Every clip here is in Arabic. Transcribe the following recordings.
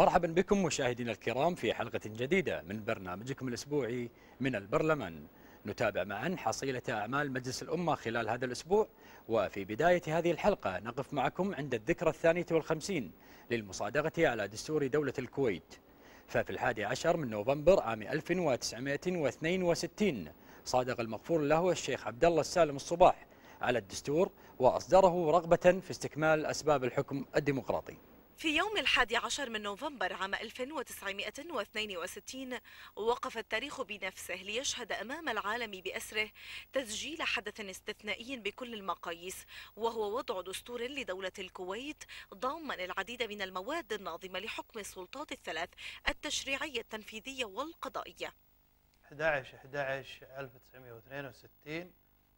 مرحبا بكم مشاهدينا الكرام في حلقة جديدة من برنامجكم الأسبوعي من البرلمان نتابع معا حصيلة أعمال مجلس الأمة خلال هذا الأسبوع وفي بداية هذه الحلقة نقف معكم عند الذكرى الثانية والخمسين للمصادقة على دستور دولة الكويت ففي الحادي عشر من نوفمبر عام 1962 صادق المغفور له الشيخ عبد الله السالم الصباح على الدستور وأصدره رغبة في استكمال أسباب الحكم الديمقراطي في يوم الحادي عشر من نوفمبر عام 1962 وقف التاريخ بنفسه ليشهد أمام العالم بأسره تسجيل حدث استثنائي بكل المقاييس وهو وضع دستور لدولة الكويت ضامن العديد من المواد الناظمة لحكم السلطات الثلاث التشريعية التنفيذية والقضائية 11 11 1962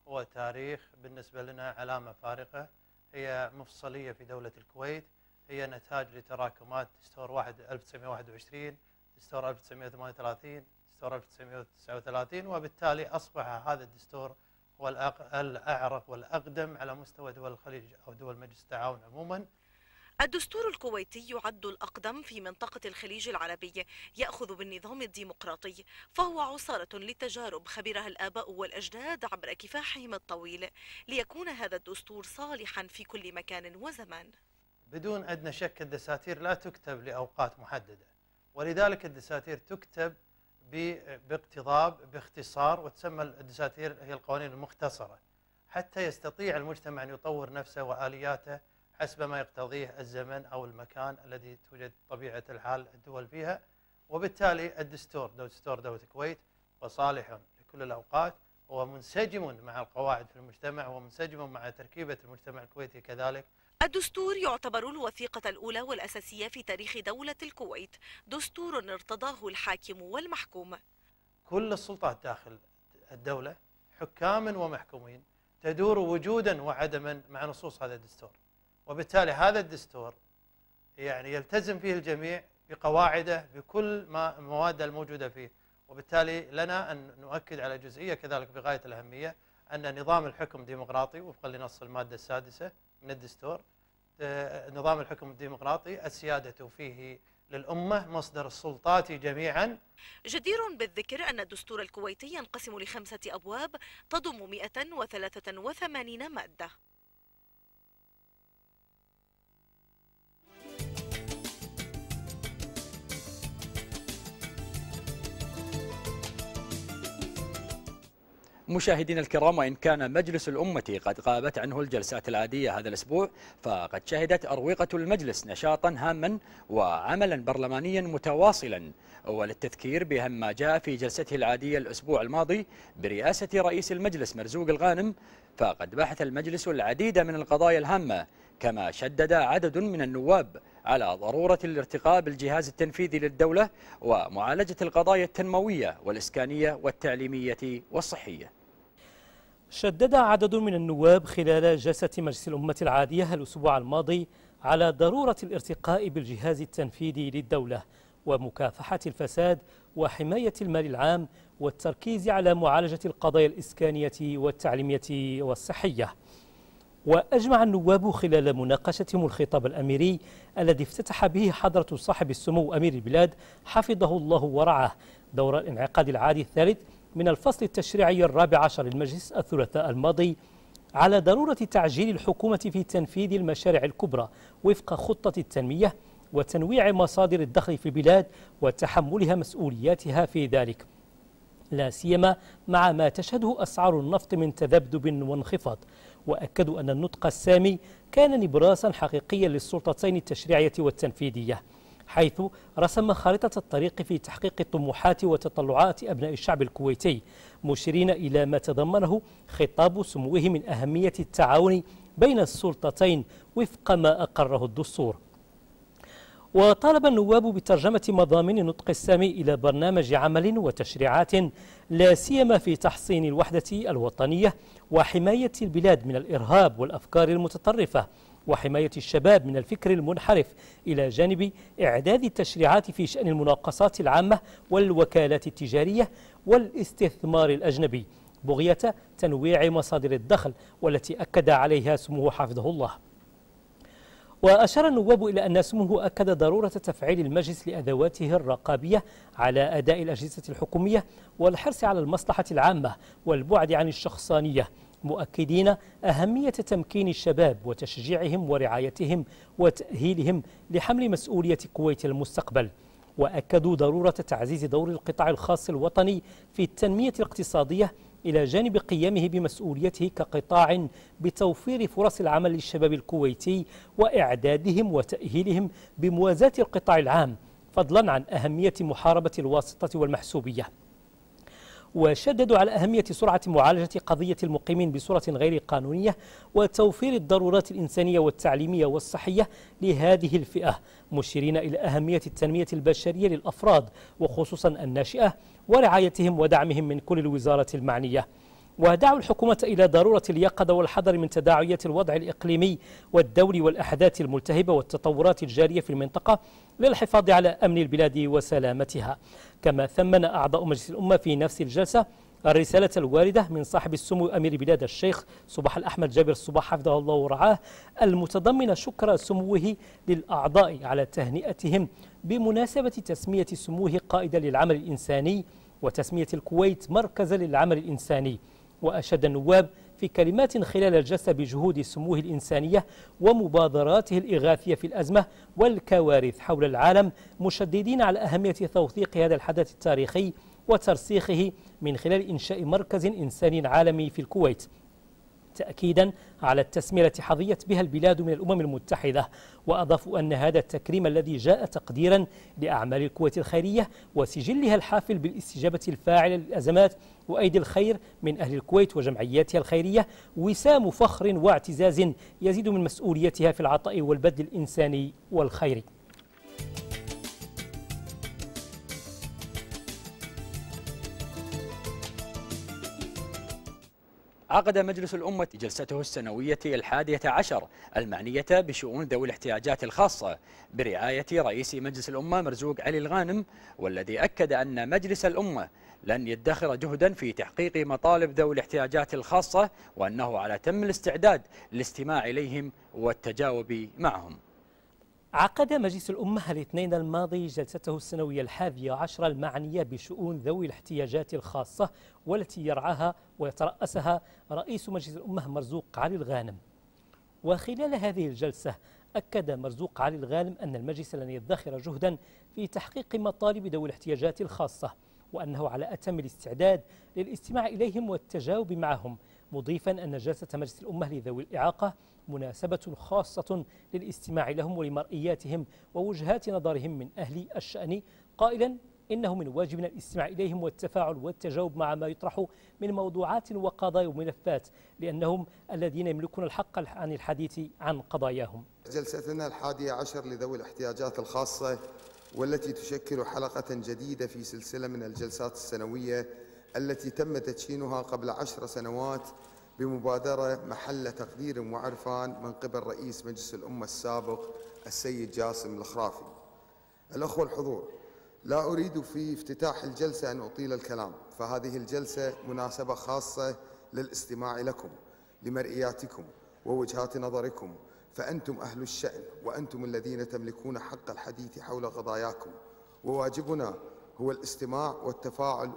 هو تاريخ بالنسبة لنا علامة فارقة هي مفصلية في دولة الكويت هي نتاج لتراكمات دستور 1 1921 دستور 1938 دستور 1939 وبالتالي أصبح هذا الدستور هو الأعرق والأقدم على مستوى دول الخليج أو دول مجلس التعاون عموما الدستور الكويتي يعد الأقدم في منطقة الخليج العربي يأخذ بالنظام الديمقراطي فهو عصارة لتجارب خبرها الآباء والأجداد عبر كفاحهم الطويل ليكون هذا الدستور صالحا في كل مكان وزمان بدون ادنى شك الدساتير لا تكتب لاوقات محدده ولذلك الدساتير تكتب باقتضاب باختصار وتسمى الدساتير هي القوانين المختصره حتى يستطيع المجتمع ان يطور نفسه والياته حسب ما يقتضيه الزمن او المكان الذي توجد طبيعه الحال الدول فيها وبالتالي الدستور دستور دوله الكويت وصالح لكل الاوقات هو منسجم مع القواعد في المجتمع ومنسجم مع تركيبه المجتمع الكويتي كذلك الدستور يعتبر الوثيقة الأولى والأساسية في تاريخ دولة الكويت دستور ارتضاه الحاكم والمحكوم كل السلطات داخل الدولة حكام ومحكومين تدور وجودا وعدما مع نصوص هذا الدستور وبالتالي هذا الدستور يعني يلتزم فيه الجميع بقواعده بكل ما المواد الموجودة فيه وبالتالي لنا أن نؤكد على جزئية كذلك بغاية الأهمية أن نظام الحكم ديمقراطي وفقا لنص المادة السادسة من الدستور نظام الحكم الديمقراطي السيادة فيه للأمة مصدر السلطات جميعا جدير بالذكر أن الدستور الكويتي ينقسم لخمسة أبواب تضم 183 مادة مشاهدينا الكرام وإن كان مجلس الأمة قد غابت عنه الجلسات العادية هذا الأسبوع فقد شهدت أروقة المجلس نشاطا هاما وعملا برلمانيا متواصلا وللتذكير بهم ما جاء في جلسته العادية الأسبوع الماضي برئاسة رئيس المجلس مرزوق الغانم فقد بحث المجلس العديد من القضايا الهامة كما شدد عدد من النواب على ضرورة الارتقاء بالجهاز التنفيذي للدولة ومعالجة القضايا التنموية والإسكانية والتعليمية والصحية شدد عدد من النواب خلال جلسة مجلس الأمة العادية الأسبوع الماضي على ضرورة الارتقاء بالجهاز التنفيذي للدولة ومكافحة الفساد وحماية المال العام والتركيز على معالجة القضايا الإسكانية والتعليمية والصحية وأجمع النواب خلال مناقشتهم الخطاب الأميري الذي افتتح به حضرة صاحب السمو أمير البلاد حفظه الله ورعاه دور الانعقاد العادي الثالث من الفصل التشريعي الرابع عشر للمجلس الثلاثاء الماضي على ضرورة تعجيل الحكومة في تنفيذ المشاريع الكبرى وفق خطة التنمية وتنويع مصادر الدخل في البلاد وتحملها مسؤولياتها في ذلك لا سيما مع ما تشهده أسعار النفط من تذبذب وانخفاض وأكدوا أن النطق السامي كان نبراسا حقيقيا للسلطتين التشريعية والتنفيذية حيث رسم خارطة الطريق في تحقيق طموحات وتطلعات أبناء الشعب الكويتي مشيرين إلى ما تضمنه خطاب سموه من أهمية التعاون بين السلطتين وفق ما أقره الدستور وطالب النواب بترجمة مضامين نطق السامي إلى برنامج عمل وتشريعات لا سيما في تحصين الوحدة الوطنية وحماية البلاد من الإرهاب والأفكار المتطرفة وحماية الشباب من الفكر المنحرف إلى جانب إعداد التشريعات في شأن المناقصات العامة والوكالات التجارية والاستثمار الأجنبي بغية تنويع مصادر الدخل والتي أكد عليها سموه حفظه الله وأشار النواب إلى أن اسمه أكد ضرورة تفعيل المجلس لأدواته الرقابية على أداء الأجهزة الحكومية والحرص على المصلحة العامة والبعد عن الشخصانية مؤكدين أهمية تمكين الشباب وتشجيعهم ورعايتهم وتأهيلهم لحمل مسؤولية كويت المستقبل وأكدوا ضرورة تعزيز دور القطاع الخاص الوطني في التنمية الاقتصادية إلى جانب قيامه بمسؤوليته كقطاع بتوفير فرص العمل للشباب الكويتي وإعدادهم وتأهيلهم بموازاة القطاع العام فضلا عن أهمية محاربة الواسطة والمحسوبية وشددوا على أهمية سرعة معالجة قضية المقيمين بصورة غير قانونية وتوفير الضرورات الإنسانية والتعليمية والصحية لهذه الفئة مشيرين إلى أهمية التنمية البشرية للأفراد وخصوصا الناشئة ورعايتهم ودعمهم من كل الوزارة المعنية ودعوا الحكومة إلى ضرورة اليقظة والحذر من تداعيات الوضع الإقليمي والدولي والأحداث الملتهبة والتطورات الجارية في المنطقة للحفاظ على أمن البلاد وسلامتها كما ثمن أعضاء مجلس الأمة في نفس الجلسة الرسالة الواردة من صاحب السمو أمير بلاد الشيخ صباح الأحمد جابر الصباح حفظه الله ورعاه المتضمن شكر سموه للأعضاء على تهنئتهم بمناسبة تسمية سموه قائدا للعمل الإنساني وتسمية الكويت مركزا للعمل الإنساني وأشاد النواب في كلمات خلال الجلسة بجهود سموه الإنسانية ومبادراته الإغاثية في الأزمة والكوارث حول العالم مشددين على أهمية توثيق هذا الحدث التاريخي وترسيخه من خلال إنشاء مركز إنساني عالمي في الكويت تأكيدا على التسمية التي حظيت بها البلاد من الأمم المتحدة وأضافوا أن هذا التكريم الذي جاء تقديرا لأعمال القوة الخيرية وسجلها الحافل بالاستجابة الفاعلة للأزمات وأيدي الخير من أهل الكويت وجمعياتها الخيرية وسام فخر واعتزاز يزيد من مسؤوليتها في العطاء والبذل الإنساني والخيري عقد مجلس الأمة جلسته السنوية الحادية عشر المعنية بشؤون ذوي الاحتياجات الخاصة برعاية رئيس مجلس الأمة مرزوق علي الغانم والذي أكد أن مجلس الأمة لن يدخر جهدا في تحقيق مطالب ذوي الاحتياجات الخاصة وأنه على تم الاستعداد للاستماع إليهم والتجاوب معهم عقد مجلس الأمة الاثنين الماضي جلسته السنوية الحادية عشرة المعنية بشؤون ذوي الاحتياجات الخاصة والتي يرعاها ويترأسها رئيس مجلس الأمة مرزوق علي الغانم وخلال هذه الجلسة أكد مرزوق علي الغانم أن المجلس لن يدخر جهدا في تحقيق مطالب ذوي الاحتياجات الخاصة وأنه على أتم الاستعداد للاستماع إليهم والتجاوب معهم مضيفا أن جلسة مجلس الأمة لذوي الإعاقة مناسبة خاصة للاستماع لهم ولمرئياتهم ووجهات نظرهم من أهل الشأن قائلا إنه من واجبنا الاستماع إليهم والتفاعل والتجاوب مع ما يطرح من موضوعات وقضايا وملفات لأنهم الذين يملكون الحق عن الحديث عن قضاياهم جلستنا الحادية عشر لذوي الاحتياجات الخاصة والتي تشكل حلقة جديدة في سلسلة من الجلسات السنوية التي تم تدشينها قبل عشر سنوات بمبادرة محل تقدير وعرفان من قبل رئيس مجلس الأمة السابق السيد جاسم الخرافي الأخوة الحضور لا أريد في افتتاح الجلسة أن أطيل الكلام فهذه الجلسة مناسبة خاصة للاستماع لكم لمرئياتكم ووجهات نظركم فأنتم أهل الشأن وأنتم الذين تملكون حق الحديث حول قضاياكم وواجبنا هو الاستماع والتفاعل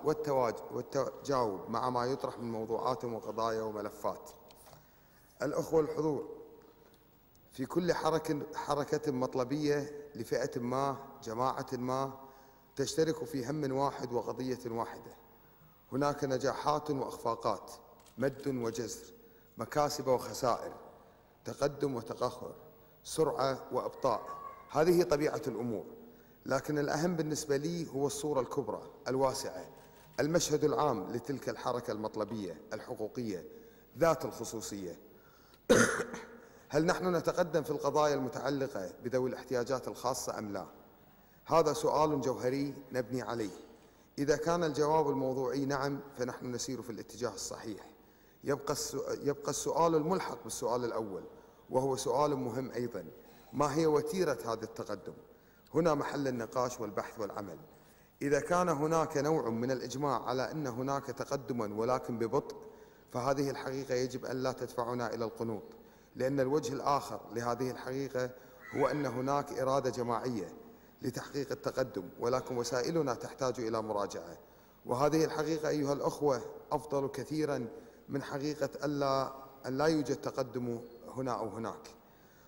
والتجاوب مع ما يطرح من موضوعات وقضايا وملفات الأخوة الحضور في كل حركة, حركة مطلبية لفئة ما جماعة ما تشترك في هم واحد وقضية واحدة هناك نجاحات وأخفاقات مد وجزر مكاسب وخسائر تقدم وتقهر سرعة وإبطاء هذه طبيعة الأمور لكن الأهم بالنسبة لي هو الصورة الكبرى الواسعة المشهد العام لتلك الحركة المطلبية الحقوقية ذات الخصوصية هل نحن نتقدم في القضايا المتعلقة بذوي الاحتياجات الخاصة أم لا؟ هذا سؤال جوهري نبني عليه إذا كان الجواب الموضوعي نعم فنحن نسير في الاتجاه الصحيح يبقى يبقى السؤال الملحق بالسؤال الأول وهو سؤال مهم أيضا ما هي وتيرة هذا التقدم؟ هنا محل النقاش والبحث والعمل إذا كان هناك نوع من الإجماع على أن هناك تقدما ولكن ببطء فهذه الحقيقة يجب أن لا تدفعنا إلى القنوط لأن الوجه الآخر لهذه الحقيقة هو أن هناك إرادة جماعية لتحقيق التقدم ولكن وسائلنا تحتاج إلى مراجعة وهذه الحقيقة أيها الأخوة أفضل كثيرا من حقيقة ألا أن لا يوجد تقدم هنا أو هناك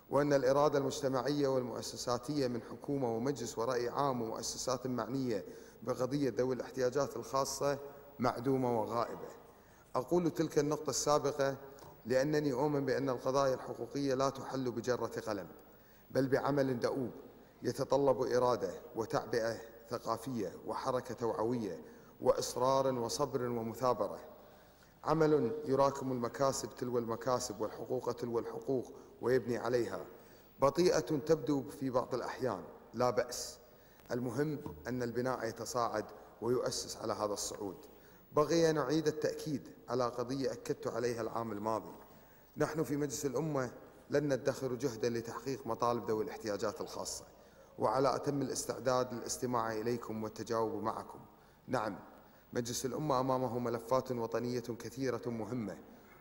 وأن الإرادة المجتمعية والمؤسساتية من حكومة ومجلس ورأي عام ومؤسسات معنية بقضية ذوي الاحتياجات الخاصة معدومة وغائبة أقول تلك النقطة السابقة لأنني أؤمن بأن القضايا الحقوقية لا تحل بجرة قلم بل بعمل دؤوب يتطلب إرادة وتعبئة ثقافية وحركة توعوية وإصرار وصبر ومثابرة عمل يراكم المكاسب تلو المكاسب والحقوق تلو الحقوق ويبني عليها بطيئة تبدو في بعض الأحيان لا بأس المهم أن البناء يتصاعد ويؤسس على هذا الصعود بغي نعيد التأكيد على قضية أكدت عليها العام الماضي نحن في مجلس الأمة لن ندخر جهدا لتحقيق مطالب ذوي الاحتياجات الخاصة وعلى أتم الاستعداد للاستماع إليكم والتجاوب معكم نعم مجلس الأمة أمامه ملفات وطنية كثيرة مهمة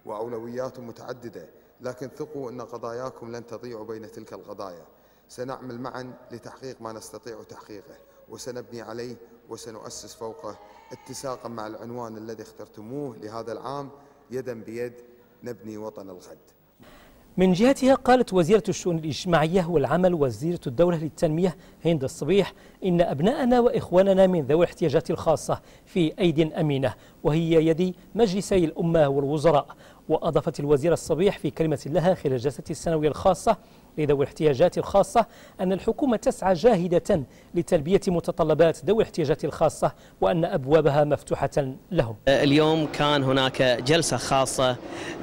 وأولويات متعددة لكن ثقوا أن قضاياكم لن تضيع بين تلك القضايا سنعمل معا لتحقيق ما نستطيع تحقيقه وسنبني عليه وسنؤسس فوقه اتساقا مع العنوان الذي اخترتموه لهذا العام يدا بيد نبني وطن الغد من جهتها قالت وزيرة الشؤون الاجتماعية والعمل وزيرة الدولة للتنمية هند الصبيح إن أبناءنا وإخواننا من ذوي الاحتياجات الخاصة في أيد أمينة وهي يد مجلسي الأمة والوزراء وأضافت الوزيرة الصبيح في كلمة لها خلال الجلسة السنوية الخاصة لذوي الاحتياجات الخاصة أن الحكومة تسعى جاهدة لتلبية متطلبات ذوي الاحتياجات الخاصة وأن أبوابها مفتوحة لهم أه، اليوم كان هناك جلسة خاصة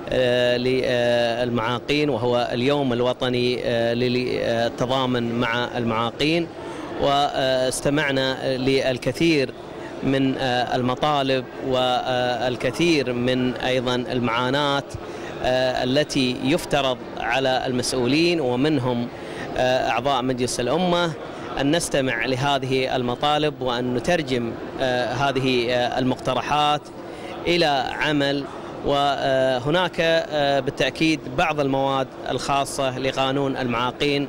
أه، للمعاقين وهو اليوم الوطني أه، للتضامن مع المعاقين واستمعنا للكثير من آه، المطالب والكثير من أيضا المعاناة آه، التي يفترض على المسؤولين ومنهم آه، أعضاء مجلس الأمة أن نستمع لهذه المطالب وأن نترجم هذه المقترحات إلى عمل وهناك بالتأكيد بعض المواد الخاصة لقانون المعاقين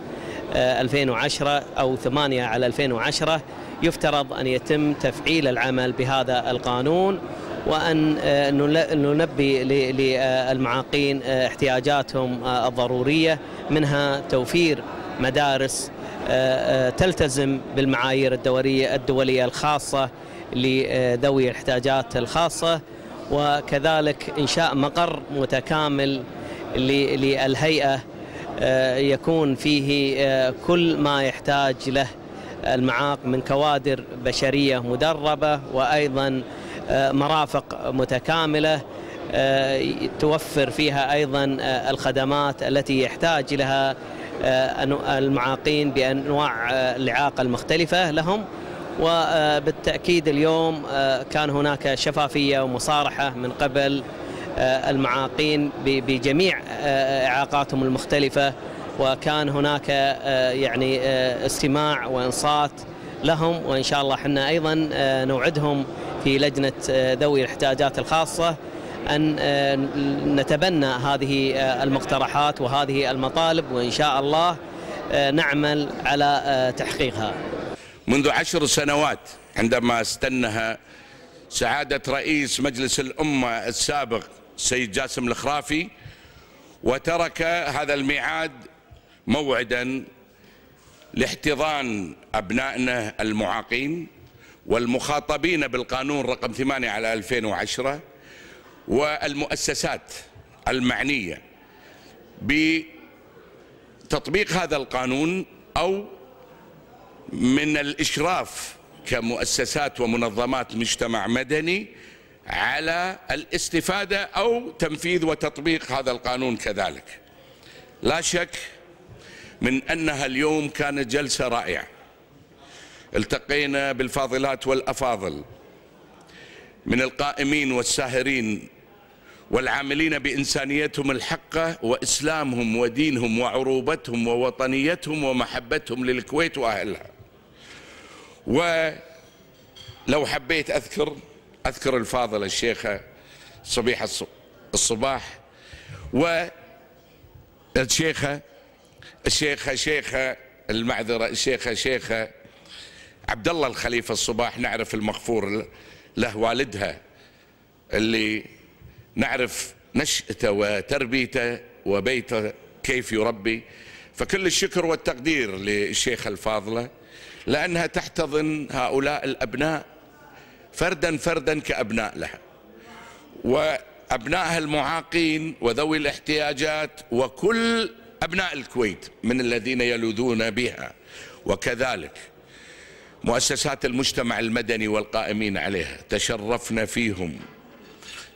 2010 أو 8 على 2010 يفترض أن يتم تفعيل العمل بهذا القانون وأن آه، نلبي للمعاقين آه، احتياجاتهم آه، الضرورية منها توفير مدارس تلتزم بالمعايير الدولية, الدولية الخاصة لذوي الاحتياجات الخاصة وكذلك إنشاء مقر متكامل للهيئة يكون فيه كل ما يحتاج له المعاق من كوادر بشرية مدربة وأيضا آه، مرافق متكاملة آه، توفر فيها أيضا آه، الخدمات التي يحتاج لها المعاقين بأنواع الإعاقة المختلفة لهم وبالتأكيد اليوم كان هناك شفافية ومصارحة من قبل المعاقين بجميع إعاقاتهم المختلفة وكان هناك آه، يعني آه، استماع وانصات لهم وان شاء الله احنا ايضا آه، نوعدهم في لجنه ذوي الاحتياجات الخاصه ان نتبنى هذه المقترحات وهذه المطالب وان شاء الله نعمل على تحقيقها. منذ عشر سنوات عندما استنها سعاده رئيس مجلس الامه السابق السيد جاسم الخرافي وترك هذا الميعاد موعدا لاحتضان أبنائنا المعاقين والمخاطبين بالقانون رقم 8 على 2010 والمؤسسات المعنية بتطبيق هذا القانون أو من الإشراف كمؤسسات ومنظمات مجتمع مدني على الاستفادة أو تنفيذ وتطبيق هذا القانون كذلك لا شك من أنها اليوم كانت جلسة رائعة التقينا بالفاضلات والأفاضل من القائمين والساهرين والعاملين بإنسانيتهم الحقة وإسلامهم ودينهم وعروبتهم ووطنيتهم ومحبتهم للكويت وأهلها ولو حبيت أذكر أذكر الفاضلة الشيخة صبيحة الصباح والشيخة الشيخه شيخه المعذره الشيخه شيخه عبد الله الخليفه الصباح نعرف المغفور له والدها اللي نعرف نشأته وتربيته وبيته كيف يربي فكل الشكر والتقدير للشيخة الفاضلة لأنها تحتضن هؤلاء الأبناء فردا فردا كأبناء لها وأبنائها المعاقين وذوي الاحتياجات وكل أبناء الكويت من الذين يلوذون بها وكذلك مؤسسات المجتمع المدني والقائمين عليها تشرفنا فيهم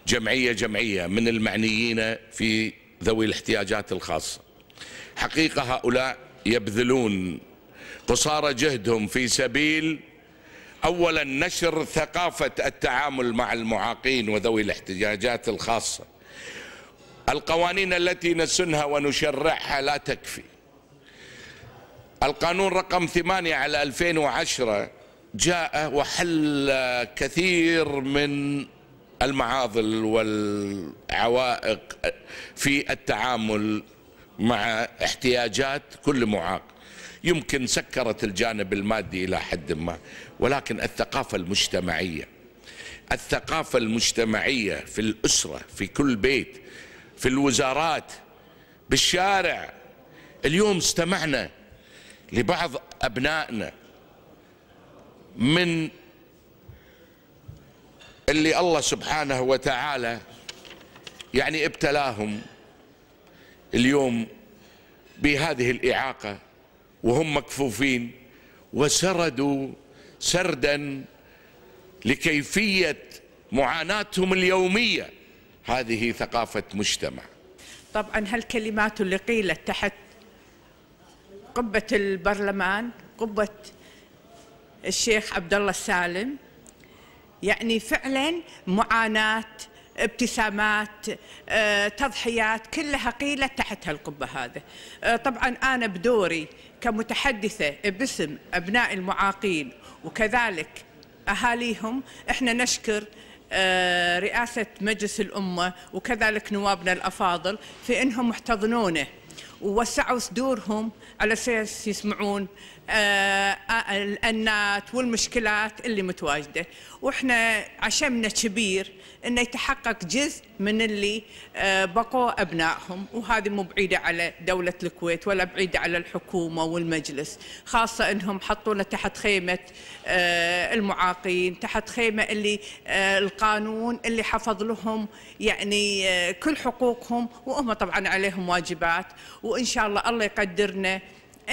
جمعية جمعية من المعنيين في ذوي الاحتياجات الخاصة حقيقة هؤلاء يبذلون قصارى جهدهم في سبيل أولا نشر ثقافة التعامل مع المعاقين وذوي الاحتياجات الخاصة القوانين التي نسنها ونشرعها لا تكفي القانون رقم ثمانية على 2010 جاء وحل كثير من المعاضل والعوائق في التعامل مع احتياجات كل معاق يمكن سكرت الجانب المادي إلى حد ما ولكن الثقافة المجتمعية الثقافة المجتمعية في الأسرة في كل بيت في الوزارات بالشارع اليوم استمعنا لبعض أبنائنا من اللي الله سبحانه وتعالى يعني ابتلاهم اليوم بهذه الإعاقة وهم مكفوفين وسردوا سردا لكيفية معاناتهم اليومية هذه ثقافة مجتمع طبعا هالكلمات اللي قيلت تحت قبة البرلمان قبة الشيخ عبد الله السالم يعني فعلا معاناة ابتسامات آه، تضحيات كلها قيلت تحت هالقبة هذا آه، طبعا أنا بدوري كمتحدثة باسم أبناء المعاقين وكذلك أهاليهم إحنا نشكر آه، رئاسة مجلس الأمة وكذلك نوابنا الأفاضل في أنهم احتضنونه ووسعوا صدورهم على أساس يسمعون آه، آه، الأنات والمشكلات اللي متواجدة وإحنا عشمنا كبير أنه يتحقق جزء من اللي آه، بقوا أبنائهم وهذه مو بعيدة على دولة الكويت ولا بعيدة على الحكومة والمجلس خاصة أنهم حطونا تحت خيمة المعاقين تحت خيمة اللي القانون اللي حفظ لهم يعني كل حقوقهم وهم طبعا عليهم واجبات وإن شاء الله الله يقدرنا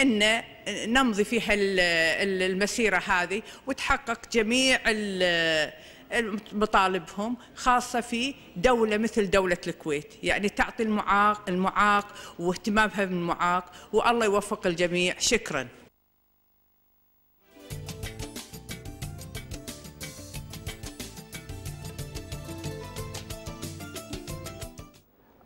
أن نمضي في المسيرة هذه وتحقق جميع مطالبهم خاصة في دولة مثل دولة الكويت يعني تعطي المعاق المعاق واهتمامها بالمعاق والله يوفق الجميع شكراً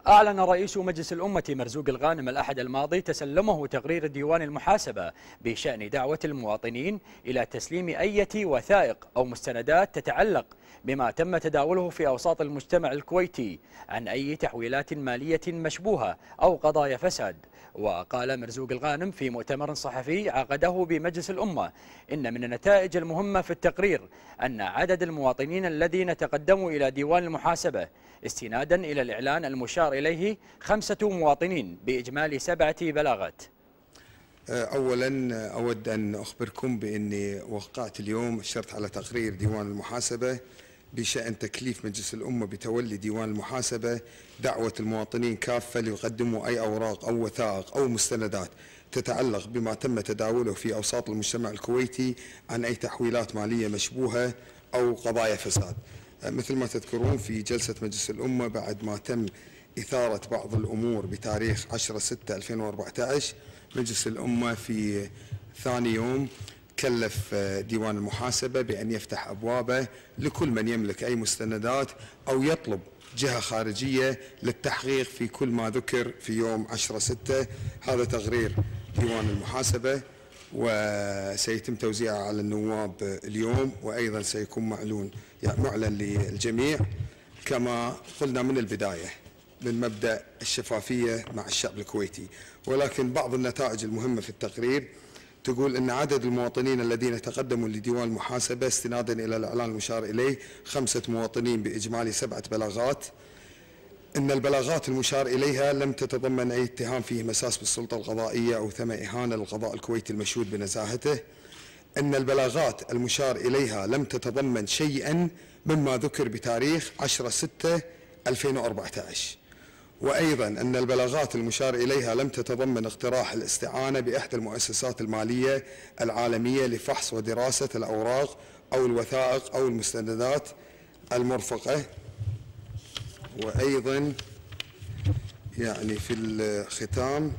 أعلن رئيس مجلس الأمة مرزوق الغانم الأحد الماضي تسلمه تقرير ديوان المحاسبة بشأن دعوة المواطنين إلى تسليم أية وثائق أو مستندات تتعلق بما تم تداوله في أوساط المجتمع الكويتي عن أي تحويلات مالية مشبوهة أو قضايا فساد وقال مرزوق الغانم في مؤتمر صحفي عقده بمجلس الأمة إن من النتائج المهمة في التقرير أن عدد المواطنين الذين تقدموا إلى ديوان المحاسبة استنادا إلى الإعلان المشار إليه خمسة مواطنين بإجمالي سبعة بلاغات أه، اولا اود ان اخبركم باني وقعت اليوم الشرط على تقرير ديوان المحاسبه بشأن تكليف مجلس الأمة بتولي ديوان المحاسبة دعوة المواطنين كافة ليقدموا أي أوراق أو وثائق أو مستندات تتعلق بما تم تداوله في أوساط المجتمع الكويتي عن أي تحويلات مالية مشبوهة أو قضايا فساد مثل ما تذكرون في جلسة مجلس الأمة بعد ما تم إثارة بعض الأمور بتاريخ 10 6 2014 مجلس الأمة في ثاني يوم كلف آه، ديوان المحاسبة بأن يفتح أبوابه لكل من يملك أي مستندات أو يطلب جهة خارجية للتحقيق في كل ما ذكر في يوم 10 6 هذا تقرير ديوان المحاسبة وسيتم توزيعه على النواب اليوم وأيضا سيكون معلون يعني معلن للجميع كما قلنا من البداية من مبدأ الشفافية مع الشعب الكويتي ولكن بعض النتائج المهمة في التقرير تقول أن عدد المواطنين الذين تقدموا لديوان المحاسبة استنادا إلى الإعلان المشار إليه خمسة مواطنين بإجمالي سبعة بلاغات أن البلاغات المشار إليها لم تتضمن أي اتهام فيه مساس بالسلطة القضائية أو ثم إهانة للقضاء الكويتي المشهود بنزاهته أن البلاغات المشار إليها لم تتضمن شيئا مما ذكر بتاريخ 10 6 2014 وأيضا أن البلاغات المشار إليها لم تتضمن اقتراح الاستعانة بإحدى المؤسسات المالية العالمية لفحص ودراسة الأوراق أو الوثائق أو المستندات المرفقة وأيضا يعني في الختام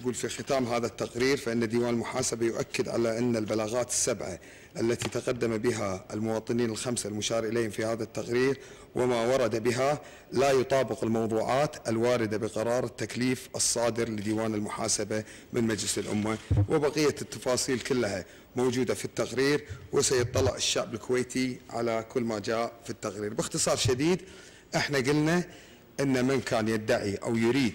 يقول في ختام هذا التقرير فإن ديوان المحاسبة يؤكد على أن البلاغات السبعة التي تقدم بها المواطنين الخمسة المشار إليهم في هذا التقرير وما ورد بها لا يطابق الموضوعات الواردة بقرار التكليف الصادر لديوان المحاسبة من مجلس الأمة وبقية التفاصيل كلها موجودة في التقرير وسيطلع الشعب الكويتي على كل ما جاء في التقرير باختصار شديد احنا قلنا ان من كان يدعي او يريد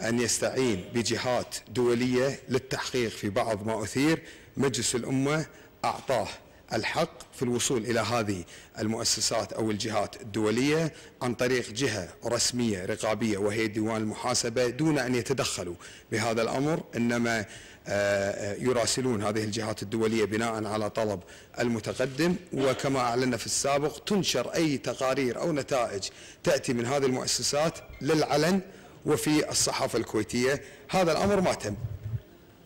أن يستعين بجهات دولية للتحقيق في بعض ما أثير مجلس الأمة أعطاه الحق في الوصول إلى هذه المؤسسات أو الجهات الدولية عن طريق جهة رسمية رقابية وهي ديوان المحاسبة دون أن يتدخلوا بهذا الأمر إنما آه، آه، يراسلون هذه الجهات الدولية بناء على طلب المتقدم وكما أعلنا في السابق تنشر أي تقارير أو نتائج تأتي من هذه المؤسسات للعلن وفي الصحافة الكويتية هذا الأمر ما تم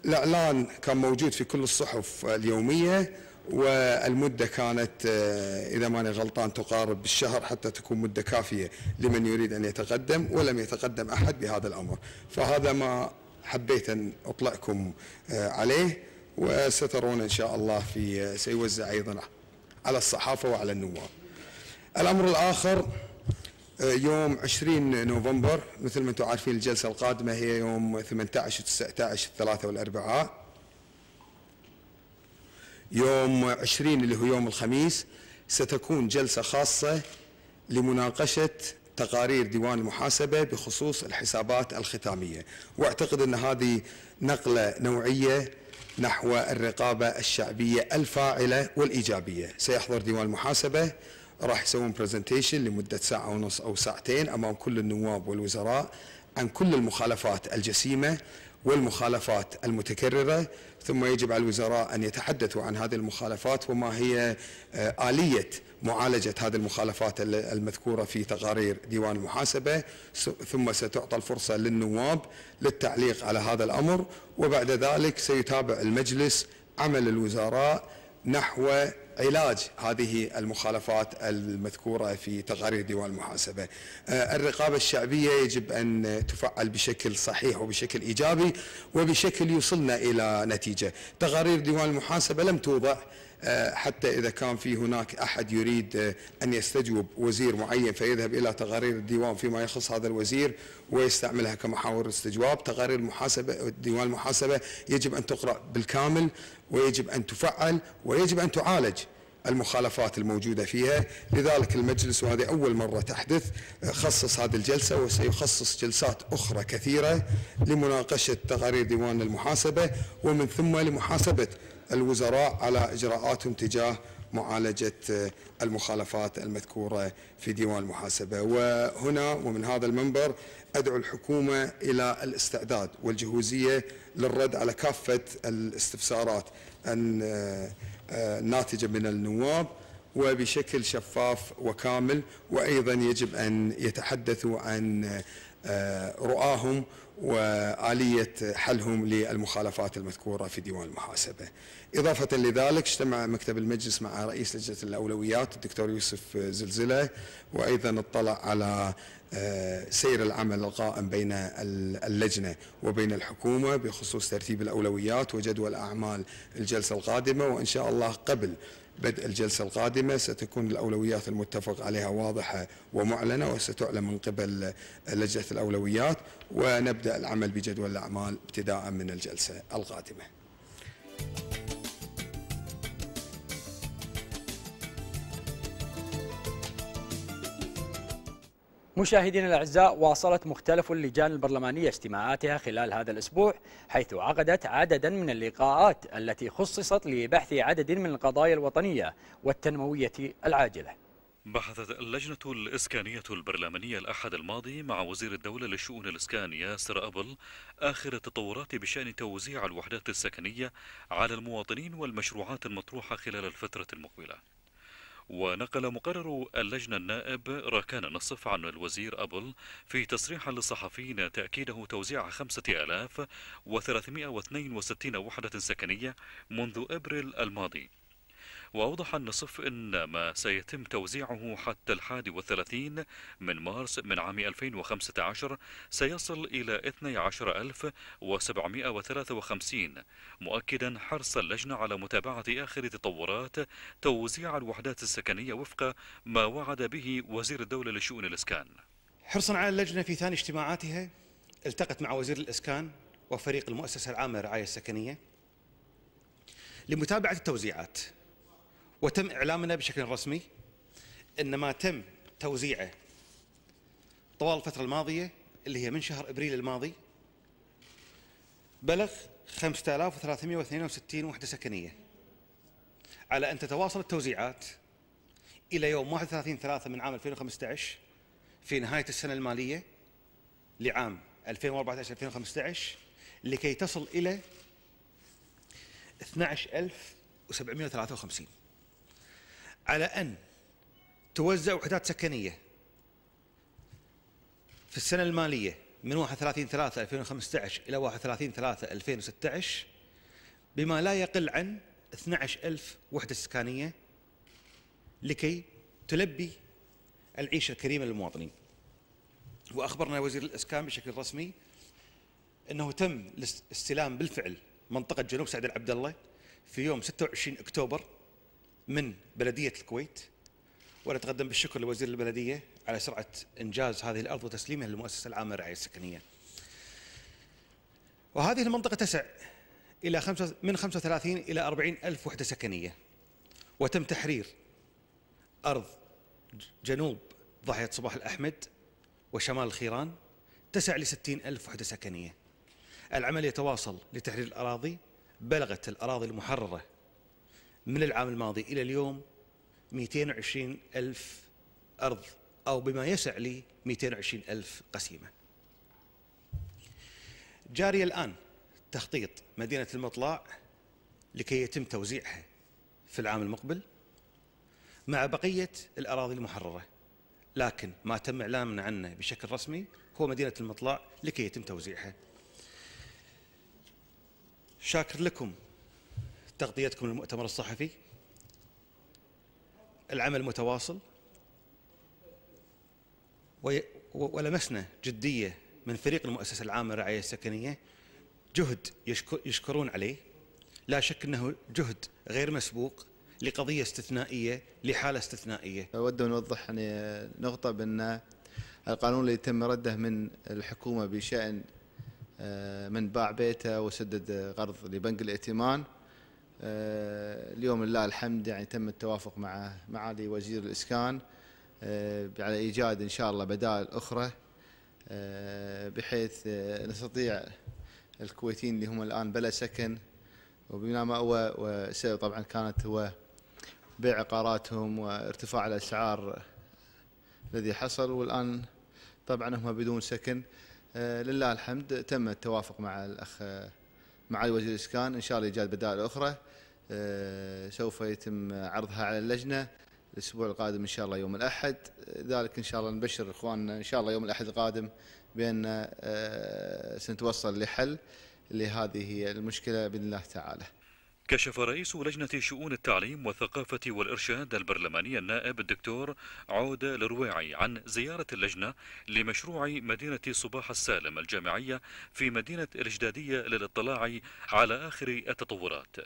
الإعلان كان موجود في كل الصحف اليومية والمدة كانت آه، إذا ما أنا غلطان تقارب بالشهر حتى تكون مدة كافية لمن يريد أن يتقدم ولم يتقدم أحد بهذا الأمر فهذا ما حبيت أن أطلعكم آه، عليه وسترون إن شاء الله في آه، سيوزع أيضا على الصحافة وعلى النواب الأمر الآخر يوم 20 نوفمبر مثل ما أنتم عارفين الجلسة القادمة هي يوم 18 19 الثلاثة والأربعاء يوم 20 اللي هو يوم الخميس ستكون جلسة خاصة لمناقشة تقارير ديوان المحاسبة بخصوص الحسابات الختامية واعتقد أن هذه نقلة نوعية نحو الرقابة الشعبية الفاعلة والإيجابية سيحضر ديوان المحاسبة راح يسوون برزنتيشن لمدة ساعة ونص أو ساعتين أمام كل النواب والوزراء عن كل المخالفات الجسيمة والمخالفات المتكررة ثم يجب على الوزراء أن يتحدثوا عن هذه المخالفات وما هي آه، آلية معالجة هذه المخالفات المذكورة في تقارير ديوان المحاسبة ثم ستعطى الفرصة للنواب للتعليق على هذا الأمر وبعد ذلك سيتابع المجلس عمل الوزراء نحو علاج هذه المخالفات المذكورة في تقارير ديوان المحاسبة آه، الرقابة الشعبية يجب أن تفعل بشكل صحيح وبشكل إيجابي وبشكل يوصلنا إلى نتيجة تقارير ديوان المحاسبة لم توضع آه، حتى إذا كان في هناك أحد يريد آه، أن يستجوب وزير معين فيذهب إلى تقارير الديوان فيما يخص هذا الوزير ويستعملها كمحاور استجواب تقارير المحاسبة ديوان المحاسبة يجب أن تقرأ بالكامل ويجب أن تفعل ويجب أن تعالج المخالفات الموجودة فيها لذلك المجلس وهذه أول مرة تحدث آه، خصص هذه الجلسة وسيخصص جلسات أخرى كثيرة لمناقشة تقارير ديوان المحاسبة ومن ثم لمحاسبة الوزراء على إجراءاتهم تجاه معالجة آه، المخالفات المذكورة في ديوان المحاسبة وهنا ومن هذا المنبر أدعو الحكومة إلى الاستعداد والجهوزية للرد على كافة الاستفسارات الناتجة آه، آه، من النواب وبشكل شفاف وكامل وأيضا يجب أن يتحدثوا عن رؤاهم وآلية حلهم للمخالفات المذكورة في ديوان المحاسبة إضافة لذلك اجتمع مكتب المجلس مع رئيس لجنة الأولويات الدكتور يوسف زلزلة وأيضا اطلع على آه، سير العمل القائم بين اللجنة وبين الحكومة بخصوص ترتيب الأولويات وجدول أعمال الجلسة القادمة وإن شاء الله قبل بدء الجلسة القادمة ستكون الأولويات المتفق عليها واضحة ومعلنة وستعلن من قبل لجنة الأولويات ونبدأ العمل بجدول الأعمال ابتداء من الجلسة القادمة مشاهدينا الأعزاء واصلت مختلف اللجان البرلمانية اجتماعاتها خلال هذا الأسبوع حيث عقدت عددا من اللقاءات التي خصصت لبحث عدد من القضايا الوطنية والتنموية العاجلة بحثت اللجنة الإسكانية البرلمانية الأحد الماضي مع وزير الدولة للشؤون الإسكان ياسر أبل آخر التطورات بشأن توزيع الوحدات السكنية على المواطنين والمشروعات المطروحة خلال الفترة المقبلة ونقل مقرر اللجنة النائب ركان نصف عن الوزير أبل في تصريح للصحفيين تأكيده توزيع 5362 وحدة سكنية منذ أبريل الماضي وأوضح النصف أن ما سيتم توزيعه حتى الحادي والثلاثين من مارس من عام 2015 سيصل إلى 12753 مؤكدا حرص اللجنة على متابعة آخر تطورات توزيع الوحدات السكنية وفق ما وعد به وزير الدولة لشؤون الإسكان حرصا على اللجنة في ثاني اجتماعاتها التقت مع وزير الإسكان وفريق المؤسسة العامة للرعاية السكنية لمتابعة التوزيعات وتم إعلامنا بشكل رسمي إنما تم توزيعه طوال الفترة الماضية اللي هي من شهر إبريل الماضي بلغ 5362 وحدة سكنية على أن تتواصل التوزيعات إلى يوم 31 3 من عام 2015 في نهاية السنة المالية لعام 2014 2015 لكي تصل إلى 12753 على أن توزع وحدات سكنية في السنة المالية من 31 3 2015 إلى 31 3 2016 بما لا يقل عن 12000 وحدة سكانية لكي تلبي العيشة الكريمة للمواطنين وأخبرنا وزير الإسكان بشكل رسمي أنه تم الاستلام بالفعل منطقة جنوب سعد العبد الله في يوم 26 أكتوبر من بلديه الكويت ونتقدم بالشكر لوزير البلديه على سرعه انجاز هذه الارض وتسليمها للمؤسسه العامه للرعايه السكنيه. وهذه المنطقه تسع الى خمسة من 35 الى 40 الف وحده سكنيه. وتم تحرير ارض جنوب ضاحيه صباح الاحمد وشمال الخيران تسع ل 60 الف وحده سكنيه. العمل يتواصل لتحرير الاراضي بلغت الاراضي المحرره من العام الماضي إلى اليوم 220 ألف أرض أو بما يسع لي 220 ألف قسيمة جاري الآن تخطيط مدينة المطلع لكي يتم توزيعها في العام المقبل مع بقية الأراضي المحررة لكن ما تم إعلامنا عنه بشكل رسمي هو مدينة المطلع لكي يتم توزيعها شاكر لكم تغطيتكم للمؤتمر الصحفي العمل متواصل ولمسنا جدية من فريق المؤسسة العامة للرعاية السكنية جهد يشكرون عليه لا شك أنه جهد غير مسبوق لقضية استثنائية لحالة استثنائية أود أن أوضح يعني نقطة بأن القانون اللي تم رده من الحكومة بشأن آه، من باع بيته وسدد قرض لبنك الائتمان آه، اليوم لله الحمد يعني تم التوافق مع معالي وزير الإسكان آه، على إيجاد إن شاء الله بدائل أخرى آه، بحيث نستطيع الكويتيين اللي هم الآن بلا سكن وبناء مأوى وسبب طبعا كانت هو بيع عقاراتهم وارتفاع الأسعار الذي حصل والآن طبعا هم بدون سكن لله الحمد تم التوافق مع الأخ معالي وزير الاسكان ان شاء الله ايجاد بدائل اخرى آه، سوف يتم عرضها على اللجنه الاسبوع القادم ان شاء الله يوم الاحد ذلك ان شاء الله نبشر اخواننا ان شاء الله يوم الاحد القادم بان آه، سنتوصل لحل لهذه المشكله باذن الله تعالى كشف رئيس لجنة شؤون التعليم والثقافة والإرشاد البرلماني النائب الدكتور عود الرواعي عن زيارة اللجنة لمشروع مدينة صباح السالم الجامعية في مدينة الإجدادية للاطلاع على آخر التطورات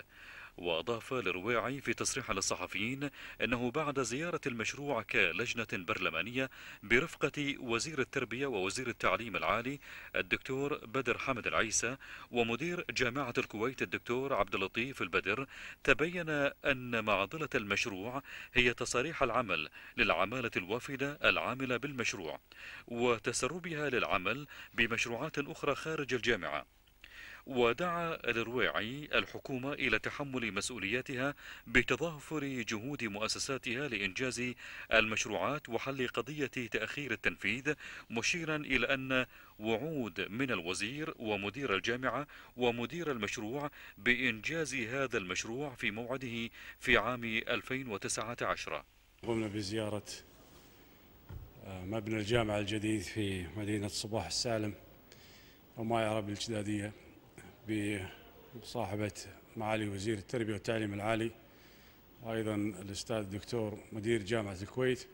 وأضاف الرواعي في تصريح للصحفيين أنه بعد زيارة المشروع كلجنة برلمانية برفقة وزير التربية ووزير التعليم العالي الدكتور بدر حمد العيسى ومدير جامعة الكويت الدكتور عبد اللطيف البدر تبين أن معضلة المشروع هي تصاريح العمل للعمالة الوافدة العاملة بالمشروع وتسربها للعمل بمشروعات أخرى خارج الجامعة ودعا الرويعي الحكومة إلى تحمل مسؤولياتها بتظافر جهود مؤسساتها لإنجاز المشروعات وحل قضية تأخير التنفيذ مشيرا إلى أن وعود من الوزير ومدير الجامعة ومدير المشروع بإنجاز هذا المشروع في موعده في عام 2019 قمنا بزيارة آه، مبنى الجامعة الجديد في مدينة صباح السالم وما يعرف بالجدادية بصاحبة معالي وزير التربية والتعليم العالي أيضا الأستاذ الدكتور مدير جامعة الكويت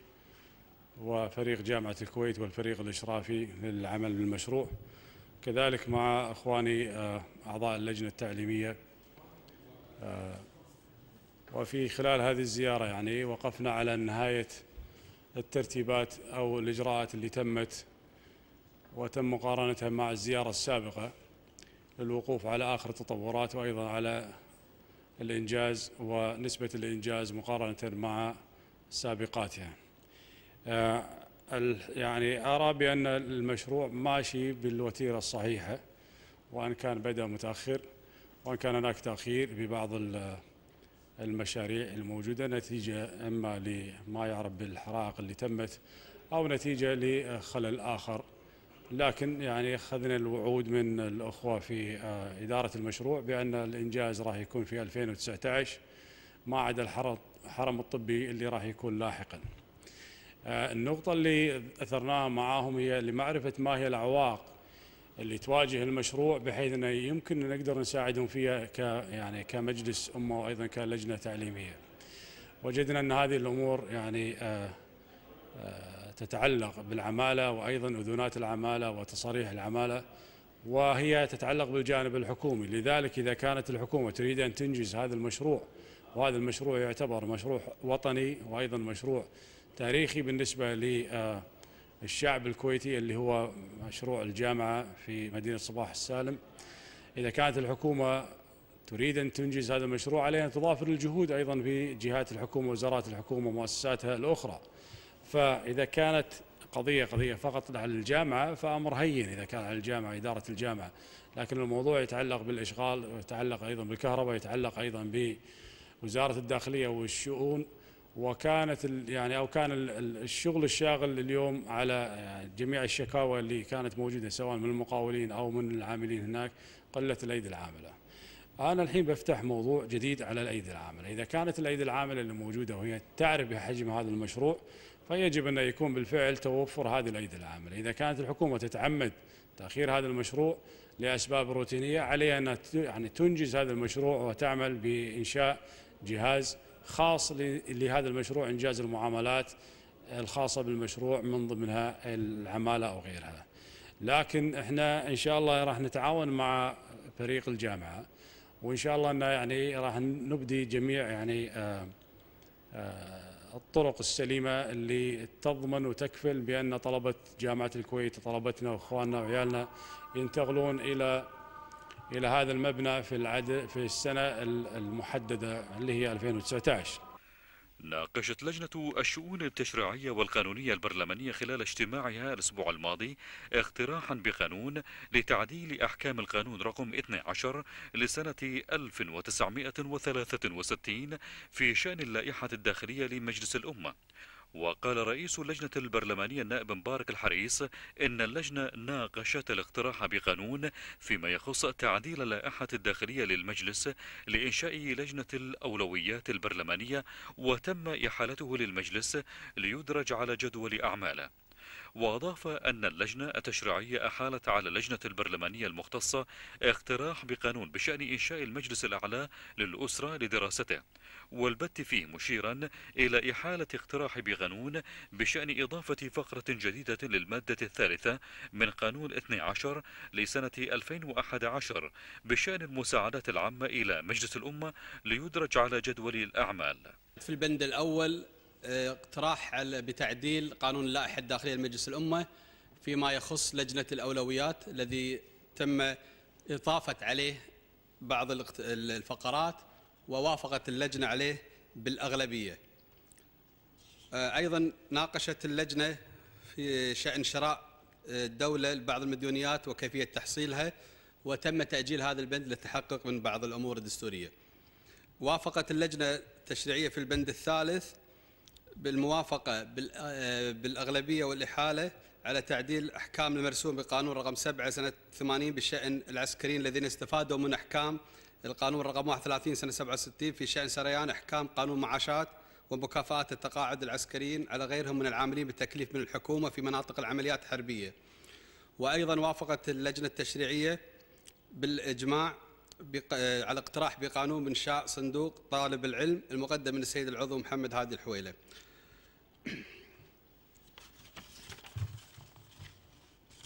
وفريق جامعة الكويت والفريق الإشرافي للعمل بالمشروع كذلك مع أخواني آه، أعضاء اللجنة التعليمية آه، وفي خلال هذه الزيارة يعني وقفنا على نهاية الترتيبات أو الإجراءات اللي تمت وتم مقارنتها مع الزيارة السابقة للوقوف على آخر التطورات وأيضا على الإنجاز ونسبة الإنجاز مقارنة مع سابقاتها آه، يعني أرى بأن المشروع ماشي بالوتيرة الصحيحة وأن كان بدأ متأخر وأن كان هناك تأخير ببعض المشاريع الموجودة نتيجة إما لما يعرف بالحرائق اللي تمت أو نتيجة لخلل آخر لكن يعني اخذنا الوعود من الاخوه في آه، اداره المشروع بان الانجاز راح يكون في 2019 ما عدا الحرم الطبي اللي راح يكون لاحقا. آه، النقطه اللي اثرناها معاهم هي لمعرفه ما هي العوائق اللي تواجه المشروع بحيث انه يمكن نقدر نساعدهم فيها ك يعني كمجلس امه وايضا كلجنه تعليميه. وجدنا ان هذه الامور يعني آآ آه، آآ تتعلق بالعمالة وأيضا أذونات العمالة وتصاريح العمالة وهي تتعلق بالجانب الحكومي لذلك إذا كانت الحكومة تريد أن تنجز هذا المشروع وهذا المشروع يعتبر مشروع وطني وأيضا مشروع تاريخي بالنسبة للشعب الكويتي اللي هو مشروع الجامعة في مدينة صباح السالم إذا كانت الحكومة تريد أن تنجز هذا المشروع عليها أن تضافر الجهود أيضا في جهات الحكومة وزارات الحكومة ومؤسساتها الأخرى فإذا كانت قضية قضية فقط على الجامعة فأمر هين إذا كان على الجامعة إدارة الجامعة لكن الموضوع يتعلق بالإشغال يتعلق أيضا بالكهرباء يتعلق أيضا بوزارة الداخلية والشؤون وكانت يعني او كان الشغل الشاغل اليوم على جميع الشكاوى اللي كانت موجوده سواء من المقاولين او من العاملين هناك قله الايدي العامله. انا الحين بفتح موضوع جديد على الايدي العامله، اذا كانت الايدي العامله اللي موجوده وهي تعرف بحجم هذا المشروع فيجب أن يكون بالفعل توفر هذه الأيدي العاملة إذا كانت الحكومة تتعمد تأخير هذا المشروع لأسباب روتينية عليها أن يعني تنجز هذا المشروع وتعمل بإنشاء جهاز خاص لهذا المشروع إنجاز المعاملات الخاصة بالمشروع من ضمنها العمالة أو غيرها لكن احنا إن شاء الله راح نتعاون مع فريق الجامعة وإن شاء الله انه يعني راح نبدي جميع يعني آآ آه، آآ آه، الطرق السليمة اللي تضمن وتكفل بأن طلبة جامعة الكويت وطلبتنا وإخواننا وعيالنا ينتقلون إلى إلى هذا المبنى في العد في السنة المحددة اللي هي 2019 ناقشت لجنة الشؤون التشريعية والقانونية البرلمانية خلال اجتماعها الأسبوع الماضي اقتراحا بقانون لتعديل أحكام القانون رقم 12 لسنة 1963 في شأن اللائحة الداخلية لمجلس الأمة وقال رئيس اللجنة البرلمانية النائب مبارك الحريص إن اللجنة ناقشت الاقتراح بقانون فيما يخص تعديل اللائحة الداخلية للمجلس لإنشاء لجنة الأولويات البرلمانية وتم إحالته للمجلس ليدرج على جدول أعماله وأضاف أن اللجنة التشريعية أحالت على اللجنة البرلمانية المختصة اقتراح بقانون بشأن إنشاء المجلس الأعلى للأسرة لدراسته والبت فيه مشيرا إلى إحالة اقتراح بقانون بشأن إضافة فقرة جديدة للمادة الثالثة من قانون 12 لسنة 2011 بشأن المساعدات العامة إلى مجلس الأمة ليدرج على جدول الأعمال في البند الأول اقتراح بتعديل قانون اللائحه الداخليه لمجلس الامه فيما يخص لجنه الاولويات الذي تم اضافه عليه بعض الفقرات ووافقت اللجنه عليه بالاغلبيه. آه، ايضا ناقشت اللجنه في شان شراء آه، الدوله لبعض المديونيات وكيفيه تحصيلها وتم تاجيل هذا البند للتحقق من بعض الامور الدستوريه. وافقت اللجنه التشريعيه في البند الثالث بالموافقة آه، بالأغلبية والإحالة على تعديل أحكام المرسوم بقانون رقم 7 سنة 80 بشان العسكريين الذين استفادوا من أحكام القانون رقم 31 سنة 67 في شأن سريان أحكام قانون معاشات ومكافآت التقاعد العسكريين على غيرهم من العاملين بالتكليف من الحكومة في مناطق العمليات الحربية وأيضا وافقت اللجنة التشريعية بالإجماع آه، على اقتراح بقانون انشاء صندوق طالب العلم المقدم من السيد العضو محمد هادي الحويله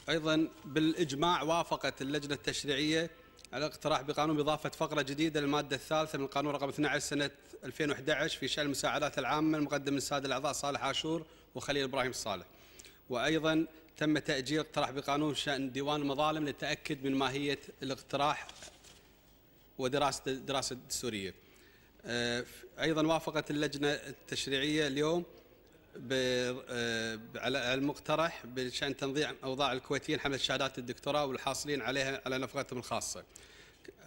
أيضا بالإجماع وافقت اللجنة التشريعية على اقتراح بقانون إضافة فقرة جديدة للمادة الثالثة من القانون رقم 12 سنة 2011 في شأن المساعدات العامة المقدم من السادة الأعضاء صالح عاشور وخليل إبراهيم الصالح. وأيضا تم تأجيل اقتراح بقانون شأن ديوان المظالم للتأكد من ماهية الاقتراح ودراسة الدراسة الدستوريه. أه، أيضا وافقت اللجنة التشريعية اليوم آه، على المقترح بشان تنظيم اوضاع الكويتيين حمل شهادات الدكتوراه والحاصلين عليها على نفقتهم الخاصه.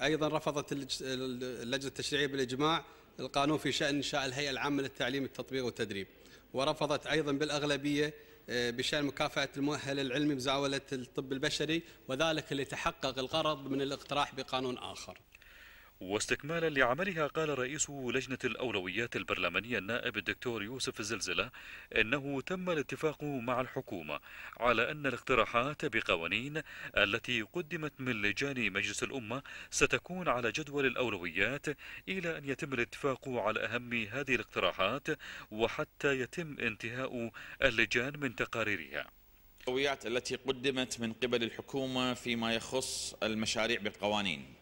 ايضا رفضت اللجنه التشريعيه بالاجماع القانون في شان انشاء الهيئه العامه للتعليم التطبيق والتدريب. ورفضت ايضا بالاغلبيه آه، بشان مكافاه المؤهل العلمي بزاوله الطب البشري وذلك لتحقق الغرض من الاقتراح بقانون اخر. واستكمالا لعملها قال رئيس لجنة الأولويات البرلمانية النائب الدكتور يوسف الزلزلة أنه تم الاتفاق مع الحكومة على أن الاقتراحات بقوانين التي قدمت من لجان مجلس الأمة ستكون على جدول الأولويات إلى أن يتم الاتفاق على أهم هذه الاقتراحات وحتى يتم انتهاء اللجان من تقاريرها التي قدمت من قبل الحكومة فيما يخص المشاريع بالقوانين